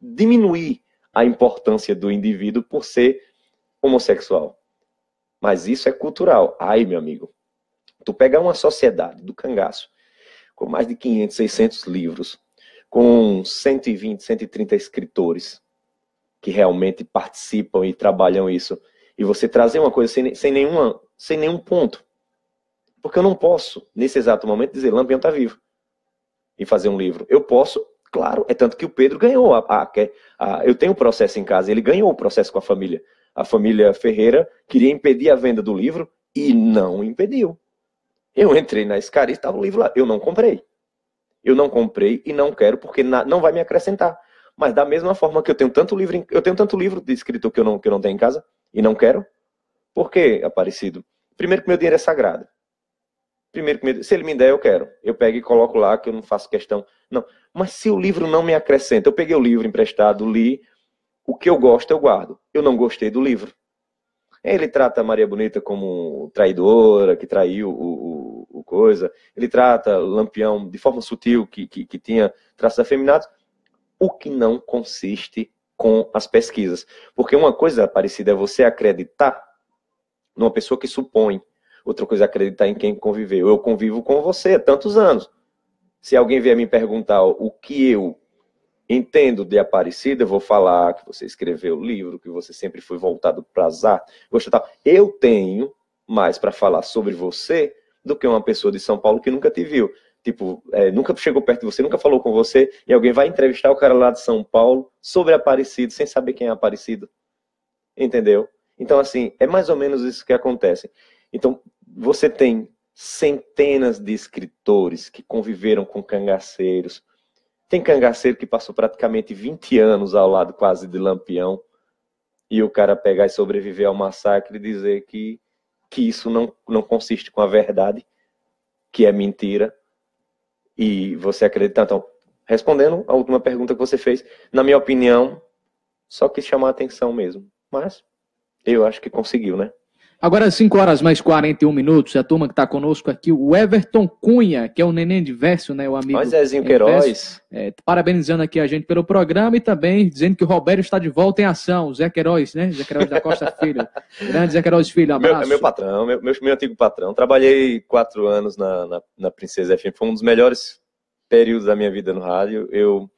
diminuir a importância do indivíduo por ser homossexual. Mas isso é cultural. Ai, meu amigo, tu pega uma sociedade do cangaço com mais de 500, 600 livros, com 120, 130 escritores que realmente participam e trabalham isso, e você trazer uma coisa sem, sem, nenhuma, sem nenhum ponto porque eu não posso, nesse exato momento, dizer Lampião está vivo e fazer um livro. Eu posso, claro, é tanto que o Pedro ganhou. A, a, a, eu tenho o um processo em casa, ele ganhou o processo com a família. A família Ferreira queria impedir a venda do livro e não impediu. Eu entrei na escada e estava o livro lá. Eu não comprei. Eu não comprei e não quero porque na, não vai me acrescentar. Mas da mesma forma que eu tenho tanto livro, eu tenho tanto livro de escritor que eu não que eu não tenho em casa e não quero. Por quê, Aparecido? Primeiro que meu dinheiro é sagrado. Primeiro, me... se ele me der, eu quero. Eu pego e coloco lá, que eu não faço questão. Não. Mas se o livro não me acrescenta, eu peguei o livro emprestado, li, o que eu gosto, eu guardo. Eu não gostei do livro. Ele trata Maria Bonita como traidora, que traiu o, o, o coisa. Ele trata Lampião de forma sutil, que, que, que tinha traços afeminados. O que não consiste com as pesquisas. Porque uma coisa parecida é você acreditar numa pessoa que supõe Outra coisa é acreditar em quem conviveu. Eu convivo com você há tantos anos. Se alguém vier me perguntar o que eu entendo de Aparecida, eu vou falar que você escreveu o livro, que você sempre foi voltado para azar. Eu tenho mais para falar sobre você do que uma pessoa de São Paulo que nunca te viu. Tipo, é, nunca chegou perto de você, nunca falou com você, e alguém vai entrevistar o cara lá de São Paulo sobre Aparecido, sem saber quem é Aparecido. Entendeu? Então, assim, é mais ou menos isso que acontece. Então, você tem centenas de escritores que conviveram com cangaceiros. Tem cangaceiro que passou praticamente 20 anos ao lado quase de Lampião e o cara pegar e sobreviver ao massacre e dizer que, que isso não, não consiste com a verdade, que é mentira. E você acreditar. Então, respondendo a última pergunta que você fez, na minha opinião, só quis chamar a atenção mesmo. Mas eu acho que conseguiu, né? Agora, 5 horas mais 41 minutos, a turma que está conosco aqui, o Everton Cunha, que é o neném de verso, né, o amigo. Oi, Zezinho Queiroz. É, parabenizando aqui a gente pelo programa e também dizendo que o Roberto está de volta em ação, o Zé Queiroz, né, Zé Queiroz da Costa (laughs) Filho. Grande Zé Queiroz Filho, um é abraço. Meu, meu patrão, meu, meu, meu, antigo patrão. Trabalhei quatro anos na, na, na Princesa FM, foi um dos melhores períodos da minha vida no rádio. Eu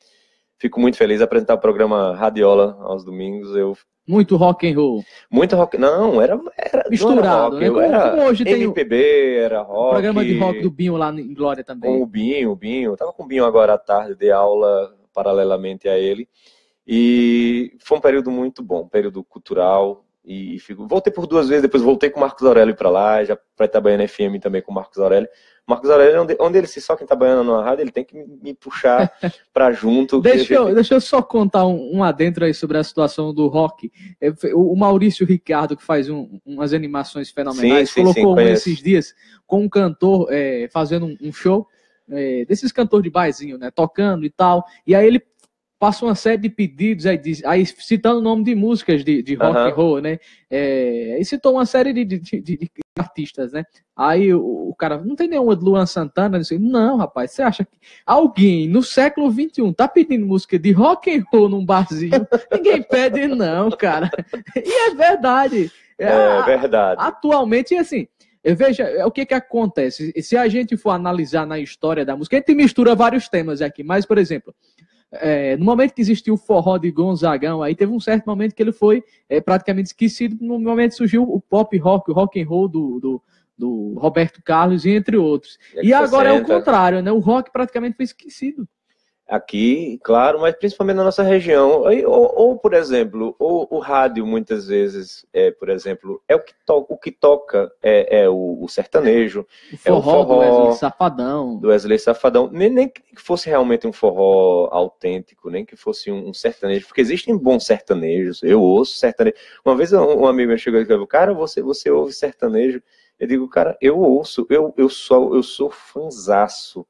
fico muito feliz de apresentar o programa Radiola aos domingos, eu muito rock and roll. Muito rock. Não, era. era Misturado, era rock, né? Como, era como hoje tem. MPB, era rock. O programa de rock do Binho lá em Glória também. Com o Binho, o Binho. Eu tava com o Binho agora à tarde, de aula paralelamente a ele. E foi um período muito bom, um período cultural, e fico, voltei por duas vezes, depois voltei com o Marcos Aurélio para lá, já para Itabaiana FM também com o Marcos Aurélio. Marcos Aurélio, é onde, onde ele se soca em Itabaiana numa rádio, ele tem que me, puxar (laughs) para junto. deixa, eu, deixa eu só contar um, um, adentro aí sobre a situação do rock. É, o Maurício Ricardo, que faz um, umas animações fenomenais, sim, sim, colocou sim, um esses dias com um cantor é, fazendo um, um show. É, desses cantores de baizinho né? Tocando e tal. E aí ele passa uma série de pedidos, aí, diz, aí citando o nome de músicas de, de rock and roll, né? É, e citou uma série de, de, de artistas, né? Aí o, o, cara, não tem nenhuma de Luan Santana, disse, não, rapaz, você acha que alguém no século XXI tá pedindo música de rock and roll num barzinho? (laughs) Ninguém pede não, cara. E é verdade. É, é ah, verdade. Atualmente, assim, Veja é, o que, que acontece. Se a gente for analisar na história da música, a gente mistura vários temas aqui, mas, por exemplo, é, no momento que existiu o forró de Gonzagão, aí teve um certo momento que ele foi é, praticamente esquecido. No momento surgiu o pop rock, o rock and roll do, do, do Roberto Carlos, entre outros. E, é e agora 60. é o contrário, né? O rock praticamente foi esquecido aqui, claro, mas principalmente na nossa região. Ou, ou por exemplo, ou, o rádio muitas vezes, é, por exemplo, é o que, to o que toca é, é o, o, sertanejo, o forró, é o forró do Wesley Safadão. Do Wesley Safadão. Nem, nem que fosse realmente um forró autêntico, nem que fosse um, um sertanejo, porque existem bons sertanejos. Eu ouço sertanejo. Uma vez um, um amigo meu chegou e falou, cara, você, você ouve sertanejo? Eu digo, cara, eu ouço, eu, eu sou, eu sou fanzaço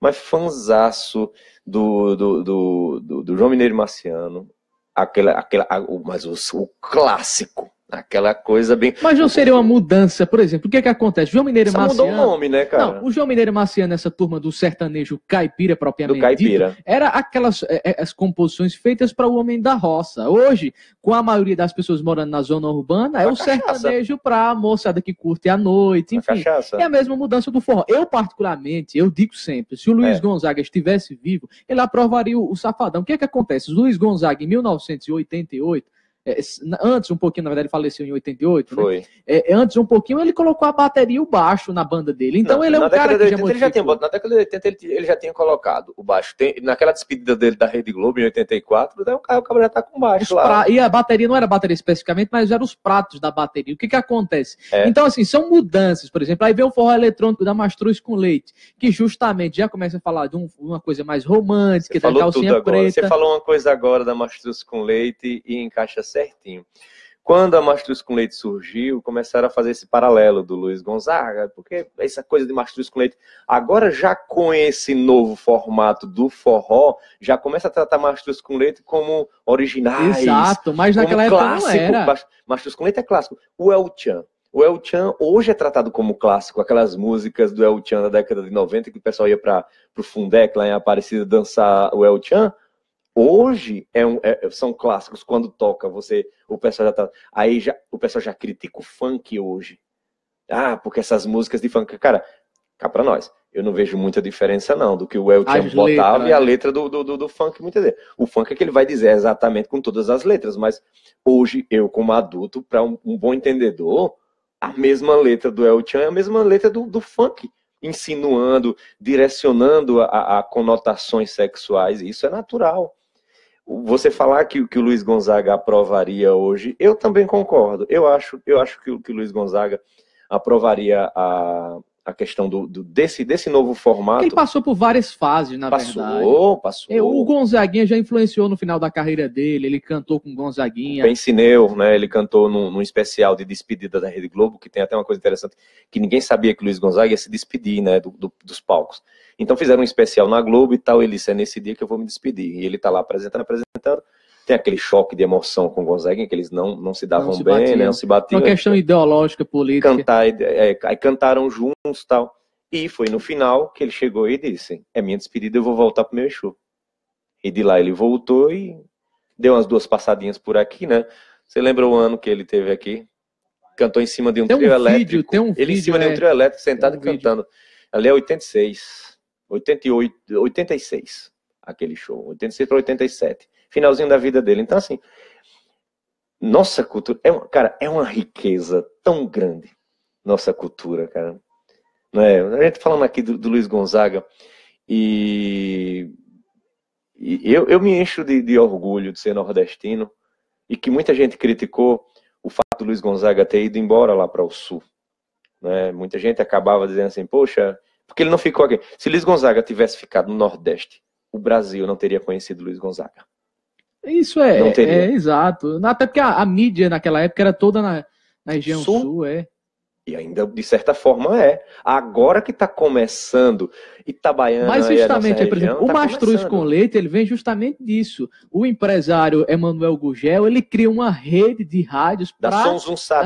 mas fanzaço do, do, do, do, do João Mineiro Marciano, aquela, aquela, mas o, o clássico Aquela coisa bem. Mas não seria uma mudança, por exemplo, o que é que acontece? João Mineiro Só Marciano. mudou o nome, né, cara? Não, o João Mineiro Marciano, essa turma do sertanejo caipira propriamente. Do caipira. Dito, era aquelas é, é as composições feitas para o homem da roça. Hoje, com a maioria das pessoas morando na zona urbana, é o sertanejo para a moçada que curte à noite, enfim. A é a mesma mudança do forró. Eu, particularmente, eu digo sempre, se o Luiz é. Gonzaga estivesse vivo, ele aprovaria o, o safadão. O que é que acontece? O Luiz Gonzaga, em 1988, é, antes um pouquinho, na verdade, ele faleceu em 88, né? Foi. né? É, antes um pouquinho, ele colocou a bateria e o baixo na banda dele. Então não, ele é um cara que já ele já Na década de 80 ele, ele já tinha colocado o baixo. Tem, naquela despedida dele da Rede Globo em 84, daí né, o cara, o cara já tá com baixo os lá. Pra... E a bateria não era bateria especificamente, mas eram os pratos da bateria. O que que acontece? É. Então, assim, são mudanças, por exemplo. Aí vem o forró eletrônico da Mastruz com Leite, que justamente já começa a falar de um, uma coisa mais romântica, Você da calcinha preta. Agora. Você falou uma coisa agora da Mastruz com Leite e encaixa certo certinho. Quando a Mastruz com Leite surgiu, começaram a fazer esse paralelo do Luiz Gonzaga, porque essa coisa de Mastruz com Leite. Agora, já com esse novo formato do forró, já começa a tratar Mastruz com Leite como originais. Exato, mas naquela época clássico. não era. Mastruz com Leite é clássico. O El Chan. O El Chan hoje é tratado como clássico, aquelas músicas do El Chan da década de 90 que o pessoal ia para o Fundec lá em Aparecida dançar o El Chan. Hoje é um, é, são clássicos quando toca você o pessoal já tá aí já o pessoal já critica o funk hoje. Ah, porque essas músicas de funk, cara, cá para nós. Eu não vejo muita diferença não do que o El Chan botava letras, e a né? letra do, do, do, do funk muitas vezes. O funk é que ele vai dizer exatamente com todas as letras, mas hoje eu como adulto para um, um, bom entendedor a mesma letra do El Chan é a mesma letra do, do funk insinuando, direcionando a, a conotações sexuais, e isso é natural você falar que, que o Luiz Gonzaga aprovaria hoje, eu também concordo. Eu acho, eu acho que, que o Luiz Gonzaga aprovaria a, a questão do, do, desse, desse novo formato. Ele passou por várias fases, na passou, verdade. Passou, passou. É, o Gonzaguinha já influenciou no final da carreira dele, ele cantou com Gonzaguinha. Pensineu, né? Ele cantou num, num, especial de despedida da Rede Globo, que tem até uma coisa interessante, que ninguém sabia que o Luiz Gonzaga ia se despedir, né, do, do, dos palcos. Então fizeram um especial na Globo e tal. Ele disse: é nesse dia que eu vou me despedir. E ele tá lá apresentando, apresentando. Tem aquele choque de emoção com o Gonzaga, que eles não, não se davam não se bem, né? batiam. né? Não se batiam. Uma questão eles, então, ideológica, política. Cantar, é, aí cantaram juntos tal. E foi no final que ele chegou e disse: É minha despedida, eu vou voltar pro meu show. E de lá ele voltou e deu umas duas passadinhas por aqui, né? Você lembra o ano que ele teve aqui? Cantou em cima de um, tem um trio vídeo, elétrico. Tem um ele em cima é... de um é. trio elétrico, sentado um cantando. Ali é 86. 88, 86, aquele show, 86 para 87, finalzinho da vida dele. Então, assim, nossa cultura, é cara, é uma riqueza tão grande, nossa cultura, cara. Não é? A gente falando aqui do, do Luiz Gonzaga, e, e eu, eu, me encho de, de orgulho de ser nordestino, e que muita gente criticou o fato do Luiz Gonzaga ter ido embora lá para o Sul. Né? Muita gente acabava dizendo assim, poxa, porque ele não ficou aqui. Se Luiz Gonzaga tivesse ficado no Nordeste, o Brasil não teria conhecido Luiz Gonzaga. Isso é, Não teria. é exato. Até porque a, a, mídia naquela época era toda na, na região sul, sul é. E ainda, de certa forma, é. Agora que está começando, Itabaiana... Mas justamente, é, por exemplo, o tá Mastruz com Leite, ele vem justamente disso. O empresário Emanuel Gugel, ele cria uma rede de rádios da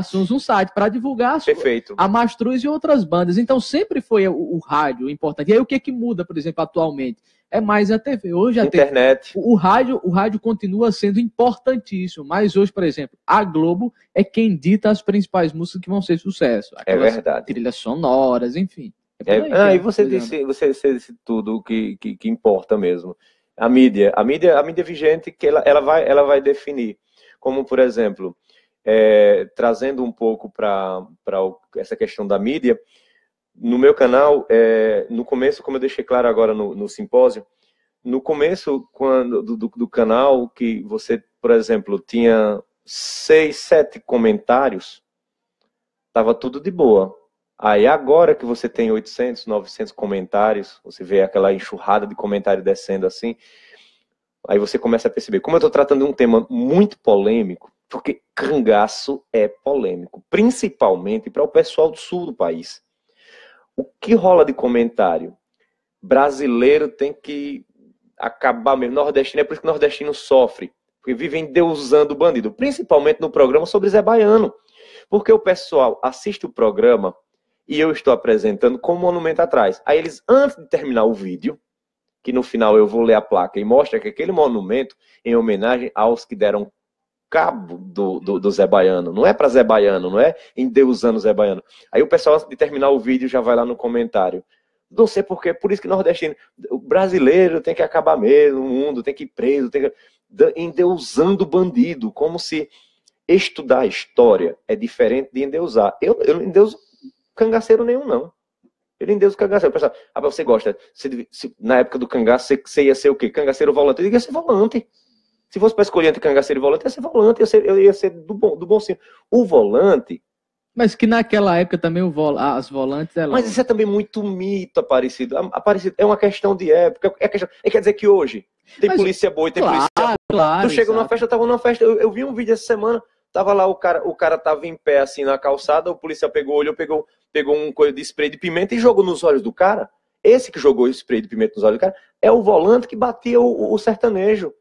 sons da site para divulgar Perfeito. a Mastruz e outras bandas. Então, sempre foi o, o rádio importante. E aí, o que, é que muda, por exemplo, atualmente? é mais a TV. Hoje a internet. TV, o rádio, o rádio continua sendo importantíssimo, mas hoje, por exemplo, a Globo é quem dita as principais músicas que vão ser sucesso. É verdade. Trilhas sonoras, enfim. É é, ah, e é você disse, você, você disse tudo que, que, que, importa mesmo. A mídia, a mídia, a mídia vigente que ela, ela vai, ela vai definir. Como por exemplo, é, trazendo um pouco para essa questão da mídia, no meu canal, é, no começo, como eu deixei claro agora no, no simpósio, no começo quando, do, do, do, canal, que você, por exemplo, tinha seis, sete comentários, tava tudo de boa. Aí agora que você tem 800, 900 comentários, você vê aquela enxurrada de comentário descendo assim, aí você começa a perceber. Como eu estou tratando de um tema muito polêmico, porque cangaço é polêmico, principalmente para o pessoal do sul do país. O que rola de comentário? Brasileiro tem que acabar mesmo. Nordestino é por isso que o nordestino sofre. Porque vivem deusando o bandido. Principalmente no programa sobre Zé Baiano. Porque o pessoal assiste o programa e eu estou apresentando com monumento atrás. Aí eles, antes de terminar o vídeo, que no final eu vou ler a placa e mostra que aquele monumento em homenagem aos que deram cabo do, do, do Zé Baiano. Não é para Zé Baiano, não é endeusando Zé Baiano. Aí o pessoal, antes de terminar o vídeo, já vai lá no comentário. Não sei porquê, por isso que nordestino, o brasileiro tem que acabar mesmo, o mundo tem que ir preso, tem que... endeusando o bandido, como se estudar a história é diferente de endeusar. Eu, eu não endeuso cangaceiro nenhum, não. Eu não o cangaceiro. Pessoal, ah, você gosta, se, na época do cangaceiro você, ia ser o quê? Cangaceiro volante? Eu ia ser volante. Se fosse para escolher entre cangaceiro e volante, ia ser volante, ia ser, ia ser do, bom, do bom sim. O volante. Mas que naquela época também o vol, ah, as volantes Mas isso é também muito mito, Aparecido. Aparecido é uma questão de época. É, questão, é quer dizer que hoje tem Mas, polícia boa e tem claro, polícia boa. Claro, tu chega numa festa, eu tava numa festa. Eu, eu vi um vídeo essa semana, tava lá o cara, o cara tava em pé assim na calçada, o policial pegou o olho, pegou, pegou um coisa de spray de pimenta e jogou nos olhos do cara. Esse que jogou spray de pimenta nos olhos do cara é o volante que batia o, o sertanejo.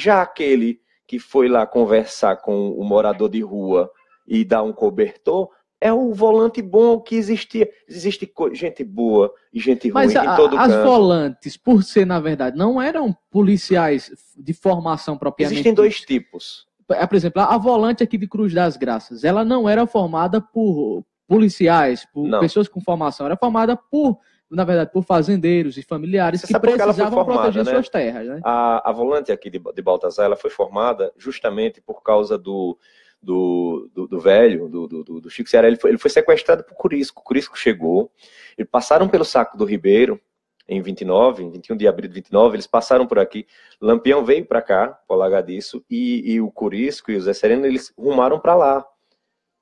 Já aquele que foi lá conversar com o morador de rua e dar um cobertor, é o volante bom que existia. Existe gente boa e gente ruim Mas a, em todo as As volantes, por ser, na verdade, não eram policiais de formação propriamente. Existem dois tipos. É, por exemplo, a volante aqui de Cruz das Graças, ela não era formada por policiais, por não. pessoas com formação, era formada por na verdade, por fazendeiros e familiares Você que precisavam formada, proteger né? suas terras. Né? A, a volante aqui de, de Baltazar ela foi formada justamente por causa do, do, do, do, velho, do, do, do Chico Ceará, ele foi, ele foi, sequestrado por Curisco. Curisco chegou, eles passaram pelo saco do Ribeiro em 29, em 21 de abril de 29, eles passaram por aqui. Lampião veio para cá, por largar disso, e, e, o Curisco e o Zé Sereno, eles rumaram para lá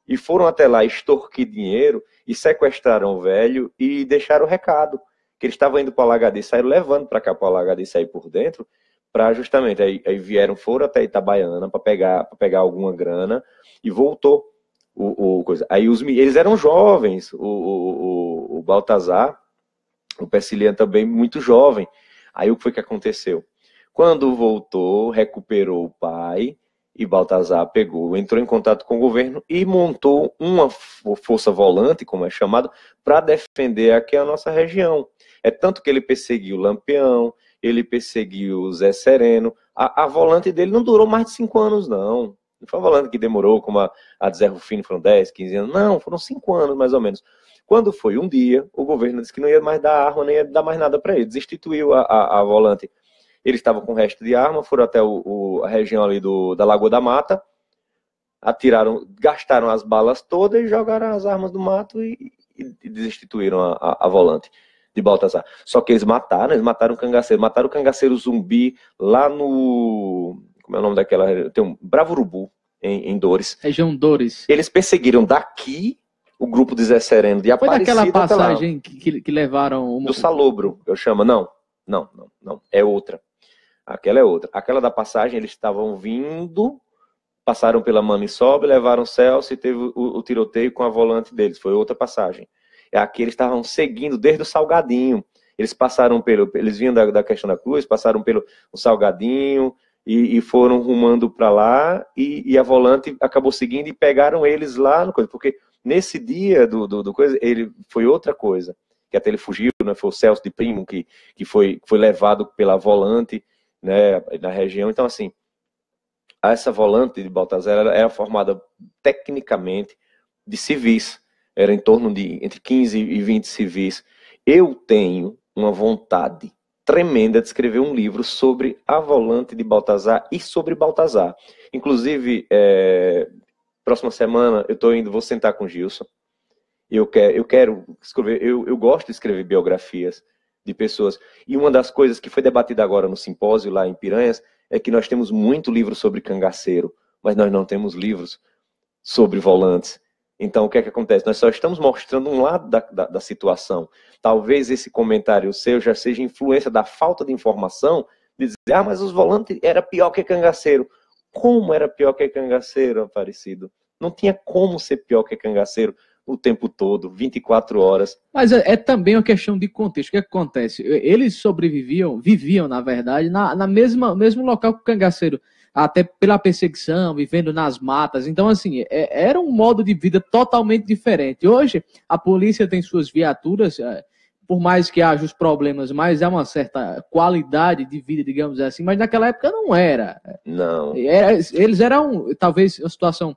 e foram até lá extorquir dinheiro e sequestraram o velho e deixaram o recado que eles estavam indo para o e saíram levando para cá para o e sair por dentro para justamente aí, aí, vieram foram até Itabaiana para pegar pra pegar alguma grana e voltou o, o coisa aí os eles eram jovens o, o, o, o Baltazar o Persilian também muito jovem aí o que foi que aconteceu quando voltou recuperou o pai e Baltazar pegou, entrou em contato com o governo e montou uma força volante, como é chamado, para defender aqui a nossa região. É tanto que ele perseguiu Lampião, ele perseguiu Zé Sereno. A, a volante dele não durou mais de cinco anos, não. Não foi uma volante que demorou, como a, a de Zé Rufino, foram 10, 15 anos. Não, foram cinco anos, mais ou menos. Quando foi um dia, o governo disse que não ia mais dar arma, nem ia dar mais nada para ele, destituiu a, a, a volante. Eles estavam com o resto de arma, foram até o, o, a região ali do, da Lagoa da Mata, atiraram, gastaram as balas todas e jogaram as armas do mato e, e destituíram a, a, a, volante de Baltazar. Só que eles mataram, eles mataram o cangaceiro, mataram o cangaceiro zumbi lá no. Como é o nome daquela? Tem um Bravo Urubu, em, em Dores. Região Dores. Eles perseguiram daqui o grupo de Zé Sereno de Aparecida. Foi daquela passagem que, que, levaram... Do Salobro, eu chamo. Não, não, não, não. É outra. Aquela é outra. Aquela da passagem, eles estavam vindo, passaram pela sobe levaram o Celso e teve o, o tiroteio com a volante deles. Foi outra passagem. É aqui eles estavam seguindo desde o Salgadinho. Eles passaram pelo. Eles vinham da, da questão da cruz, passaram pelo o Salgadinho e, e foram rumando para lá. E, e, a volante acabou seguindo e pegaram eles lá no coisa. Porque nesse dia do, do, do coisa, ele foi outra coisa. Que até ele fugiu, né? Foi o Celso de Primo que, que foi, foi levado pela volante né, na região. Então, assim, essa volante de Baltazar era, formada tecnicamente de civis, era em torno de entre 15 e 20 civis. Eu tenho uma vontade tremenda de escrever um livro sobre a volante de Baltazar e sobre Baltazar. Inclusive, é, próxima semana eu estou indo, vou sentar com o Gilson. Eu quero, eu quero escrever, eu, eu gosto de escrever biografias de pessoas. E uma das coisas que foi debatida agora no simpósio lá em Piranhas é que nós temos muito livro sobre cangaceiro, mas nós não temos livros sobre volantes. Então, o que é que acontece? Nós só estamos mostrando um lado da, da, da situação. Talvez esse comentário seu já seja influência da falta de informação de dizer, ah, mas os volantes era pior que cangaceiro. Como era pior que cangaceiro, Aparecido? Não tinha como ser pior que cangaceiro o tempo todo, 24 horas. Mas é, é, também uma questão de contexto. O que, é acontece? Eles sobreviviam, viviam, na verdade, na, na mesma mesmo local que o cangaceiro, até pela perseguição, vivendo nas matas. Então, assim, é, era um modo de vida totalmente diferente. Hoje, a polícia tem suas viaturas. É, por mais que haja os problemas, mas há é uma certa qualidade de vida, digamos assim, mas naquela época não era. Não. Era, eles eram, talvez, uma situação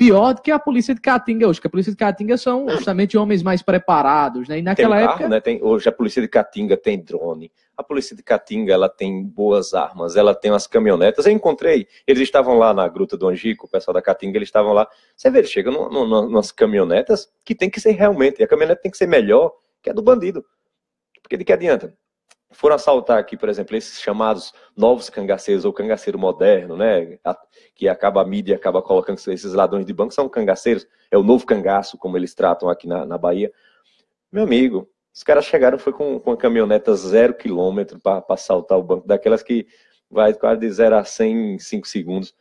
pior do que a polícia de Caatinga hoje, que a polícia de Caatinga são justamente homens mais preparados, né? E naquela tem época... né? Tem, hoje a polícia de Caatinga tem drone, a polícia de Caatinga ela tem boas armas, ela tem as caminhonetas. Eu encontrei, eles estavam lá na Gruta do Angico, o pessoal da Caatinga, eles estavam lá. Você vê, eles chegam nas caminhonetas que tem que ser realmente, e a caminhonete tem que ser melhor que a do bandido. Porque de que adianta? for assaltar aqui, por exemplo, esses chamados novos cangaceiros ou cangaceiro moderno, né, que acaba a mídia acaba colocando esses ladrões de banco são cangaceiros, é o novo cangaço como eles tratam aqui na, na Bahia. Meu amigo, os caras chegaram foi com, com uma caminhoneta zero quilômetro para assaltar o banco, daquelas que vai quase de zero a cem em cinco segundos.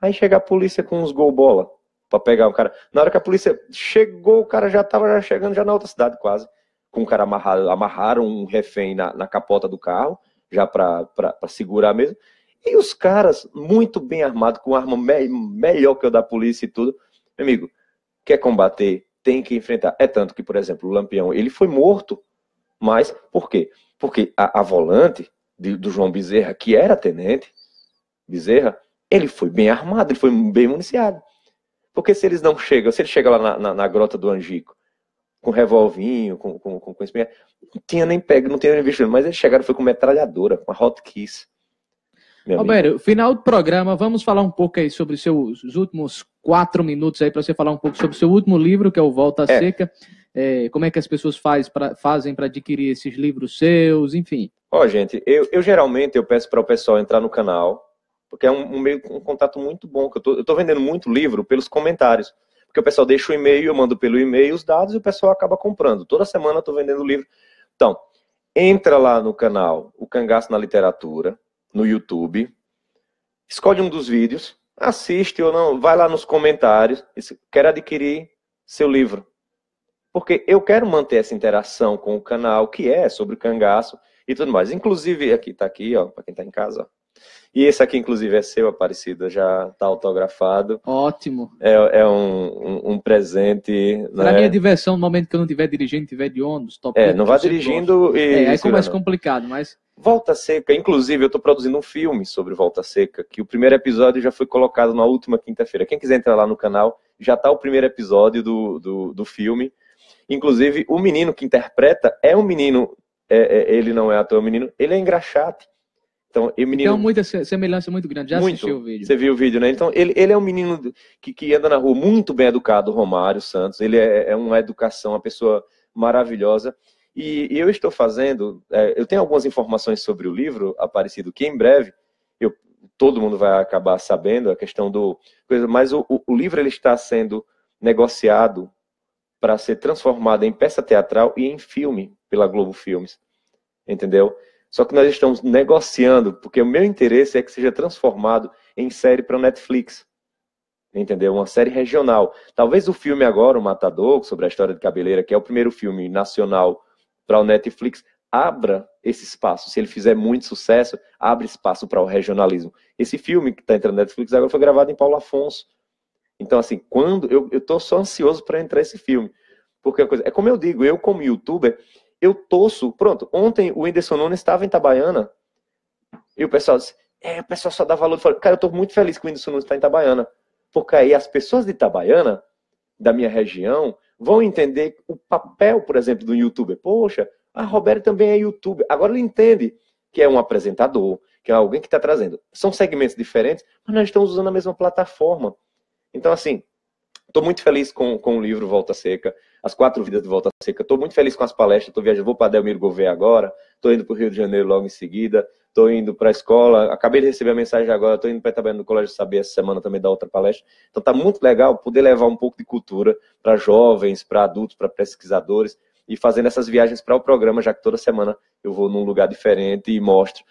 Aí chega a polícia com uns gol bola para pegar o cara. Na hora que a polícia chegou, o cara já estava já chegando já na outra cidade quase com o cara amarrado, amarraram um refém na, na capota do carro, já para segurar mesmo. E os caras, muito bem armados, com arma me melhor que a da polícia e tudo. Meu amigo, quer combater, tem que enfrentar. É tanto que, por exemplo, o Lampião, ele foi morto. Mas por quê? Porque a, a volante de, do João Bezerra, que era tenente, Bezerra, ele foi bem armado, ele foi bem municiado. Porque se eles não chegam, se ele chega lá na, na, na grota do Angico com revolvinho, com, com, com, com Não tinha nem pego, não tinha nem visto, mas eles chegaram foi com metralhadora, com a kiss. Roberto, final do programa, vamos falar um pouco aí sobre seus últimos quatro minutos aí para você falar um pouco sobre o seu último livro, que é o Volta é. Seca. É, como é que as pessoas faz pra, fazem para adquirir esses livros seus, enfim. Ó, oh, gente, eu, eu, geralmente eu peço para o pessoal entrar no canal, porque é um, um, meio, um contato muito bom. Que eu, tô, eu tô vendendo muito livro pelos comentários. Porque o pessoal deixa o e-mail, eu mando pelo e-mail os dados e o pessoal acaba comprando. Toda semana eu estou vendendo livro. Então, entra lá no canal O Cangaço na Literatura, no YouTube, escolhe um dos vídeos, assiste ou não, vai lá nos comentários, quer adquirir seu livro. Porque eu quero manter essa interação com o canal, que é sobre cangaço e tudo mais. Inclusive, aqui, está aqui, ó, para quem está em casa, ó. E esse aqui, inclusive, é seu, Aparecida, já está autografado. Ótimo. É, é um, um, um, presente. Para né? minha é diversão, no momento que eu não estiver dirigindo, estiver de ônibus, top. É, não vá dirigindo e. É, aí começa complicado, mas. Volta Seca, inclusive, eu estou produzindo um filme sobre Volta Seca, que o primeiro episódio já foi colocado na última quinta-feira. Quem quiser entrar lá no canal, já está o primeiro episódio do, do, do filme. Inclusive, o menino que interpreta é um menino, é, é, ele não é ator, é um menino, ele é engraxado. Então, e menino... Então, muita semelhança muito grande. Já muito. o vídeo. Você viu o vídeo, né? Então, ele, ele é um menino que, que anda na rua muito bem educado, Romário Santos. Ele é, é uma educação, uma pessoa maravilhosa. E, e eu estou fazendo... É, eu tenho algumas informações sobre o livro Aparecido, que em breve eu, todo mundo vai acabar sabendo, a questão do... Mas o, o, o livro ele está sendo negociado para ser transformado em peça teatral e em filme pela Globo Filmes. Entendeu? Só que nós estamos negociando, porque o meu interesse é que seja transformado em série para Netflix. Entendeu? Uma série regional. Talvez o filme agora, O Matador, sobre a história de cabeleira, que é o primeiro filme nacional para o Netflix, abra esse espaço. Se ele fizer muito sucesso, abre espaço para o regionalismo. Esse filme que está entrando na Netflix agora foi gravado em Paulo Afonso. Então, assim, quando. Eu estou só ansioso para entrar esse filme. Porque é, é como eu digo, eu, como youtuber, eu torço. Pronto, ontem o Whindersson Nunes estava em Itabaiana e o pessoal disse, é, o pessoal só dá valor. falei, cara, eu estou muito feliz que o Whindersson Nunes está em Itabaiana, porque aí as pessoas de Itabaiana, da minha região, vão entender o papel, por exemplo, do youtuber. Poxa, a ah, Roberto também é youtuber. Agora ele entende que é um apresentador, que é alguém que está trazendo. São segmentos diferentes, mas nós estamos usando a mesma plataforma. Então, assim, estou muito feliz com, com o livro Volta Seca as quatro vidas de volta seca. Estou muito feliz com as palestras, estou viajando, vou para Delmiro Gouveia agora, estou indo para o Rio de Janeiro logo em seguida, estou indo para a escola, acabei de receber a mensagem agora, estou indo para Itabaiana no Colégio Saber essa semana também da outra palestra. Então está muito legal poder levar um pouco de cultura para jovens, para adultos, para pesquisadores e fazendo essas viagens para o programa, já que toda semana eu vou num lugar diferente e mostro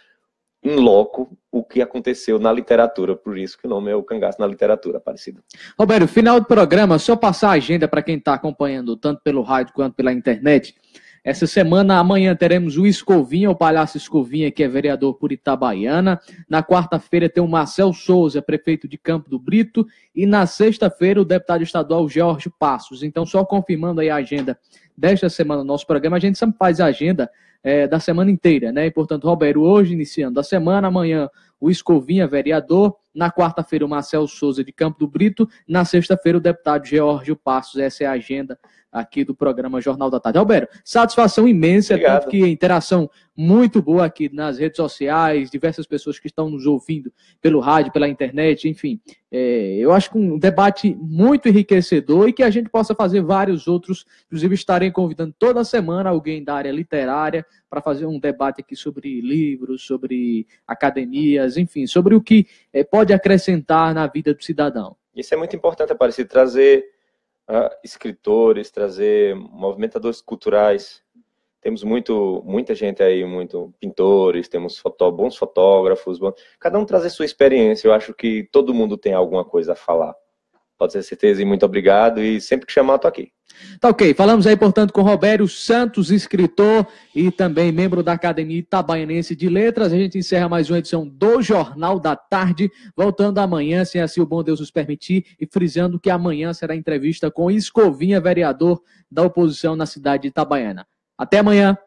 em loco o que aconteceu na literatura, por isso que o nome é o cangaço na literatura, Aparecida. Roberto, final do programa, só passar a agenda para quem está acompanhando, tanto pelo rádio quanto pela internet. Essa semana, amanhã, teremos o Escovinha, o palhaço Escovinha, que é vereador por Itabaiana. Na quarta-feira tem o Marcel Souza, prefeito de Campo do Brito. E na sexta-feira, o deputado estadual Jorge Passos. Então, só confirmando aí a agenda desta semana nosso programa, a gente sempre faz a agenda é, da semana inteira, né? E, portanto, Roberto, hoje iniciando a semana, amanhã o Escovinha, vereador, na quarta-feira o Marcelo Souza de Campo do Brito, na sexta-feira o deputado Geórgio Passos, essa é a agenda aqui do programa Jornal da Tarde. Alberto, satisfação imensa, tanto que interação muito boa aqui nas redes sociais, diversas pessoas que estão nos ouvindo pelo rádio, pela internet, enfim. É, eu acho que um debate muito enriquecedor e que a gente possa fazer vários outros, inclusive estarem convidando toda semana alguém da área literária para fazer um debate aqui sobre livros, sobre academias, enfim, sobre o que é, pode acrescentar na vida do cidadão. Isso é muito importante, Aparecido, trazer uh, escritores, trazer movimentadores culturais. Temos muito, muita gente aí, muito pintores, temos fotó, bons fotógrafos, bons... cada um trazer sua experiência. Eu acho que todo mundo tem alguma coisa a falar. Pode ter certeza e muito obrigado. E sempre que chamar, estou aqui. Tá ok. Falamos aí, portanto, com Robério Santos, escritor e também membro da Academia Itabaianense de Letras. A gente encerra mais uma edição do Jornal da Tarde, voltando amanhã, se assim o bom Deus nos permitir, e frisando que amanhã será entrevista com Escovinha, vereador da oposição na cidade de Itabaiana. Até amanhã.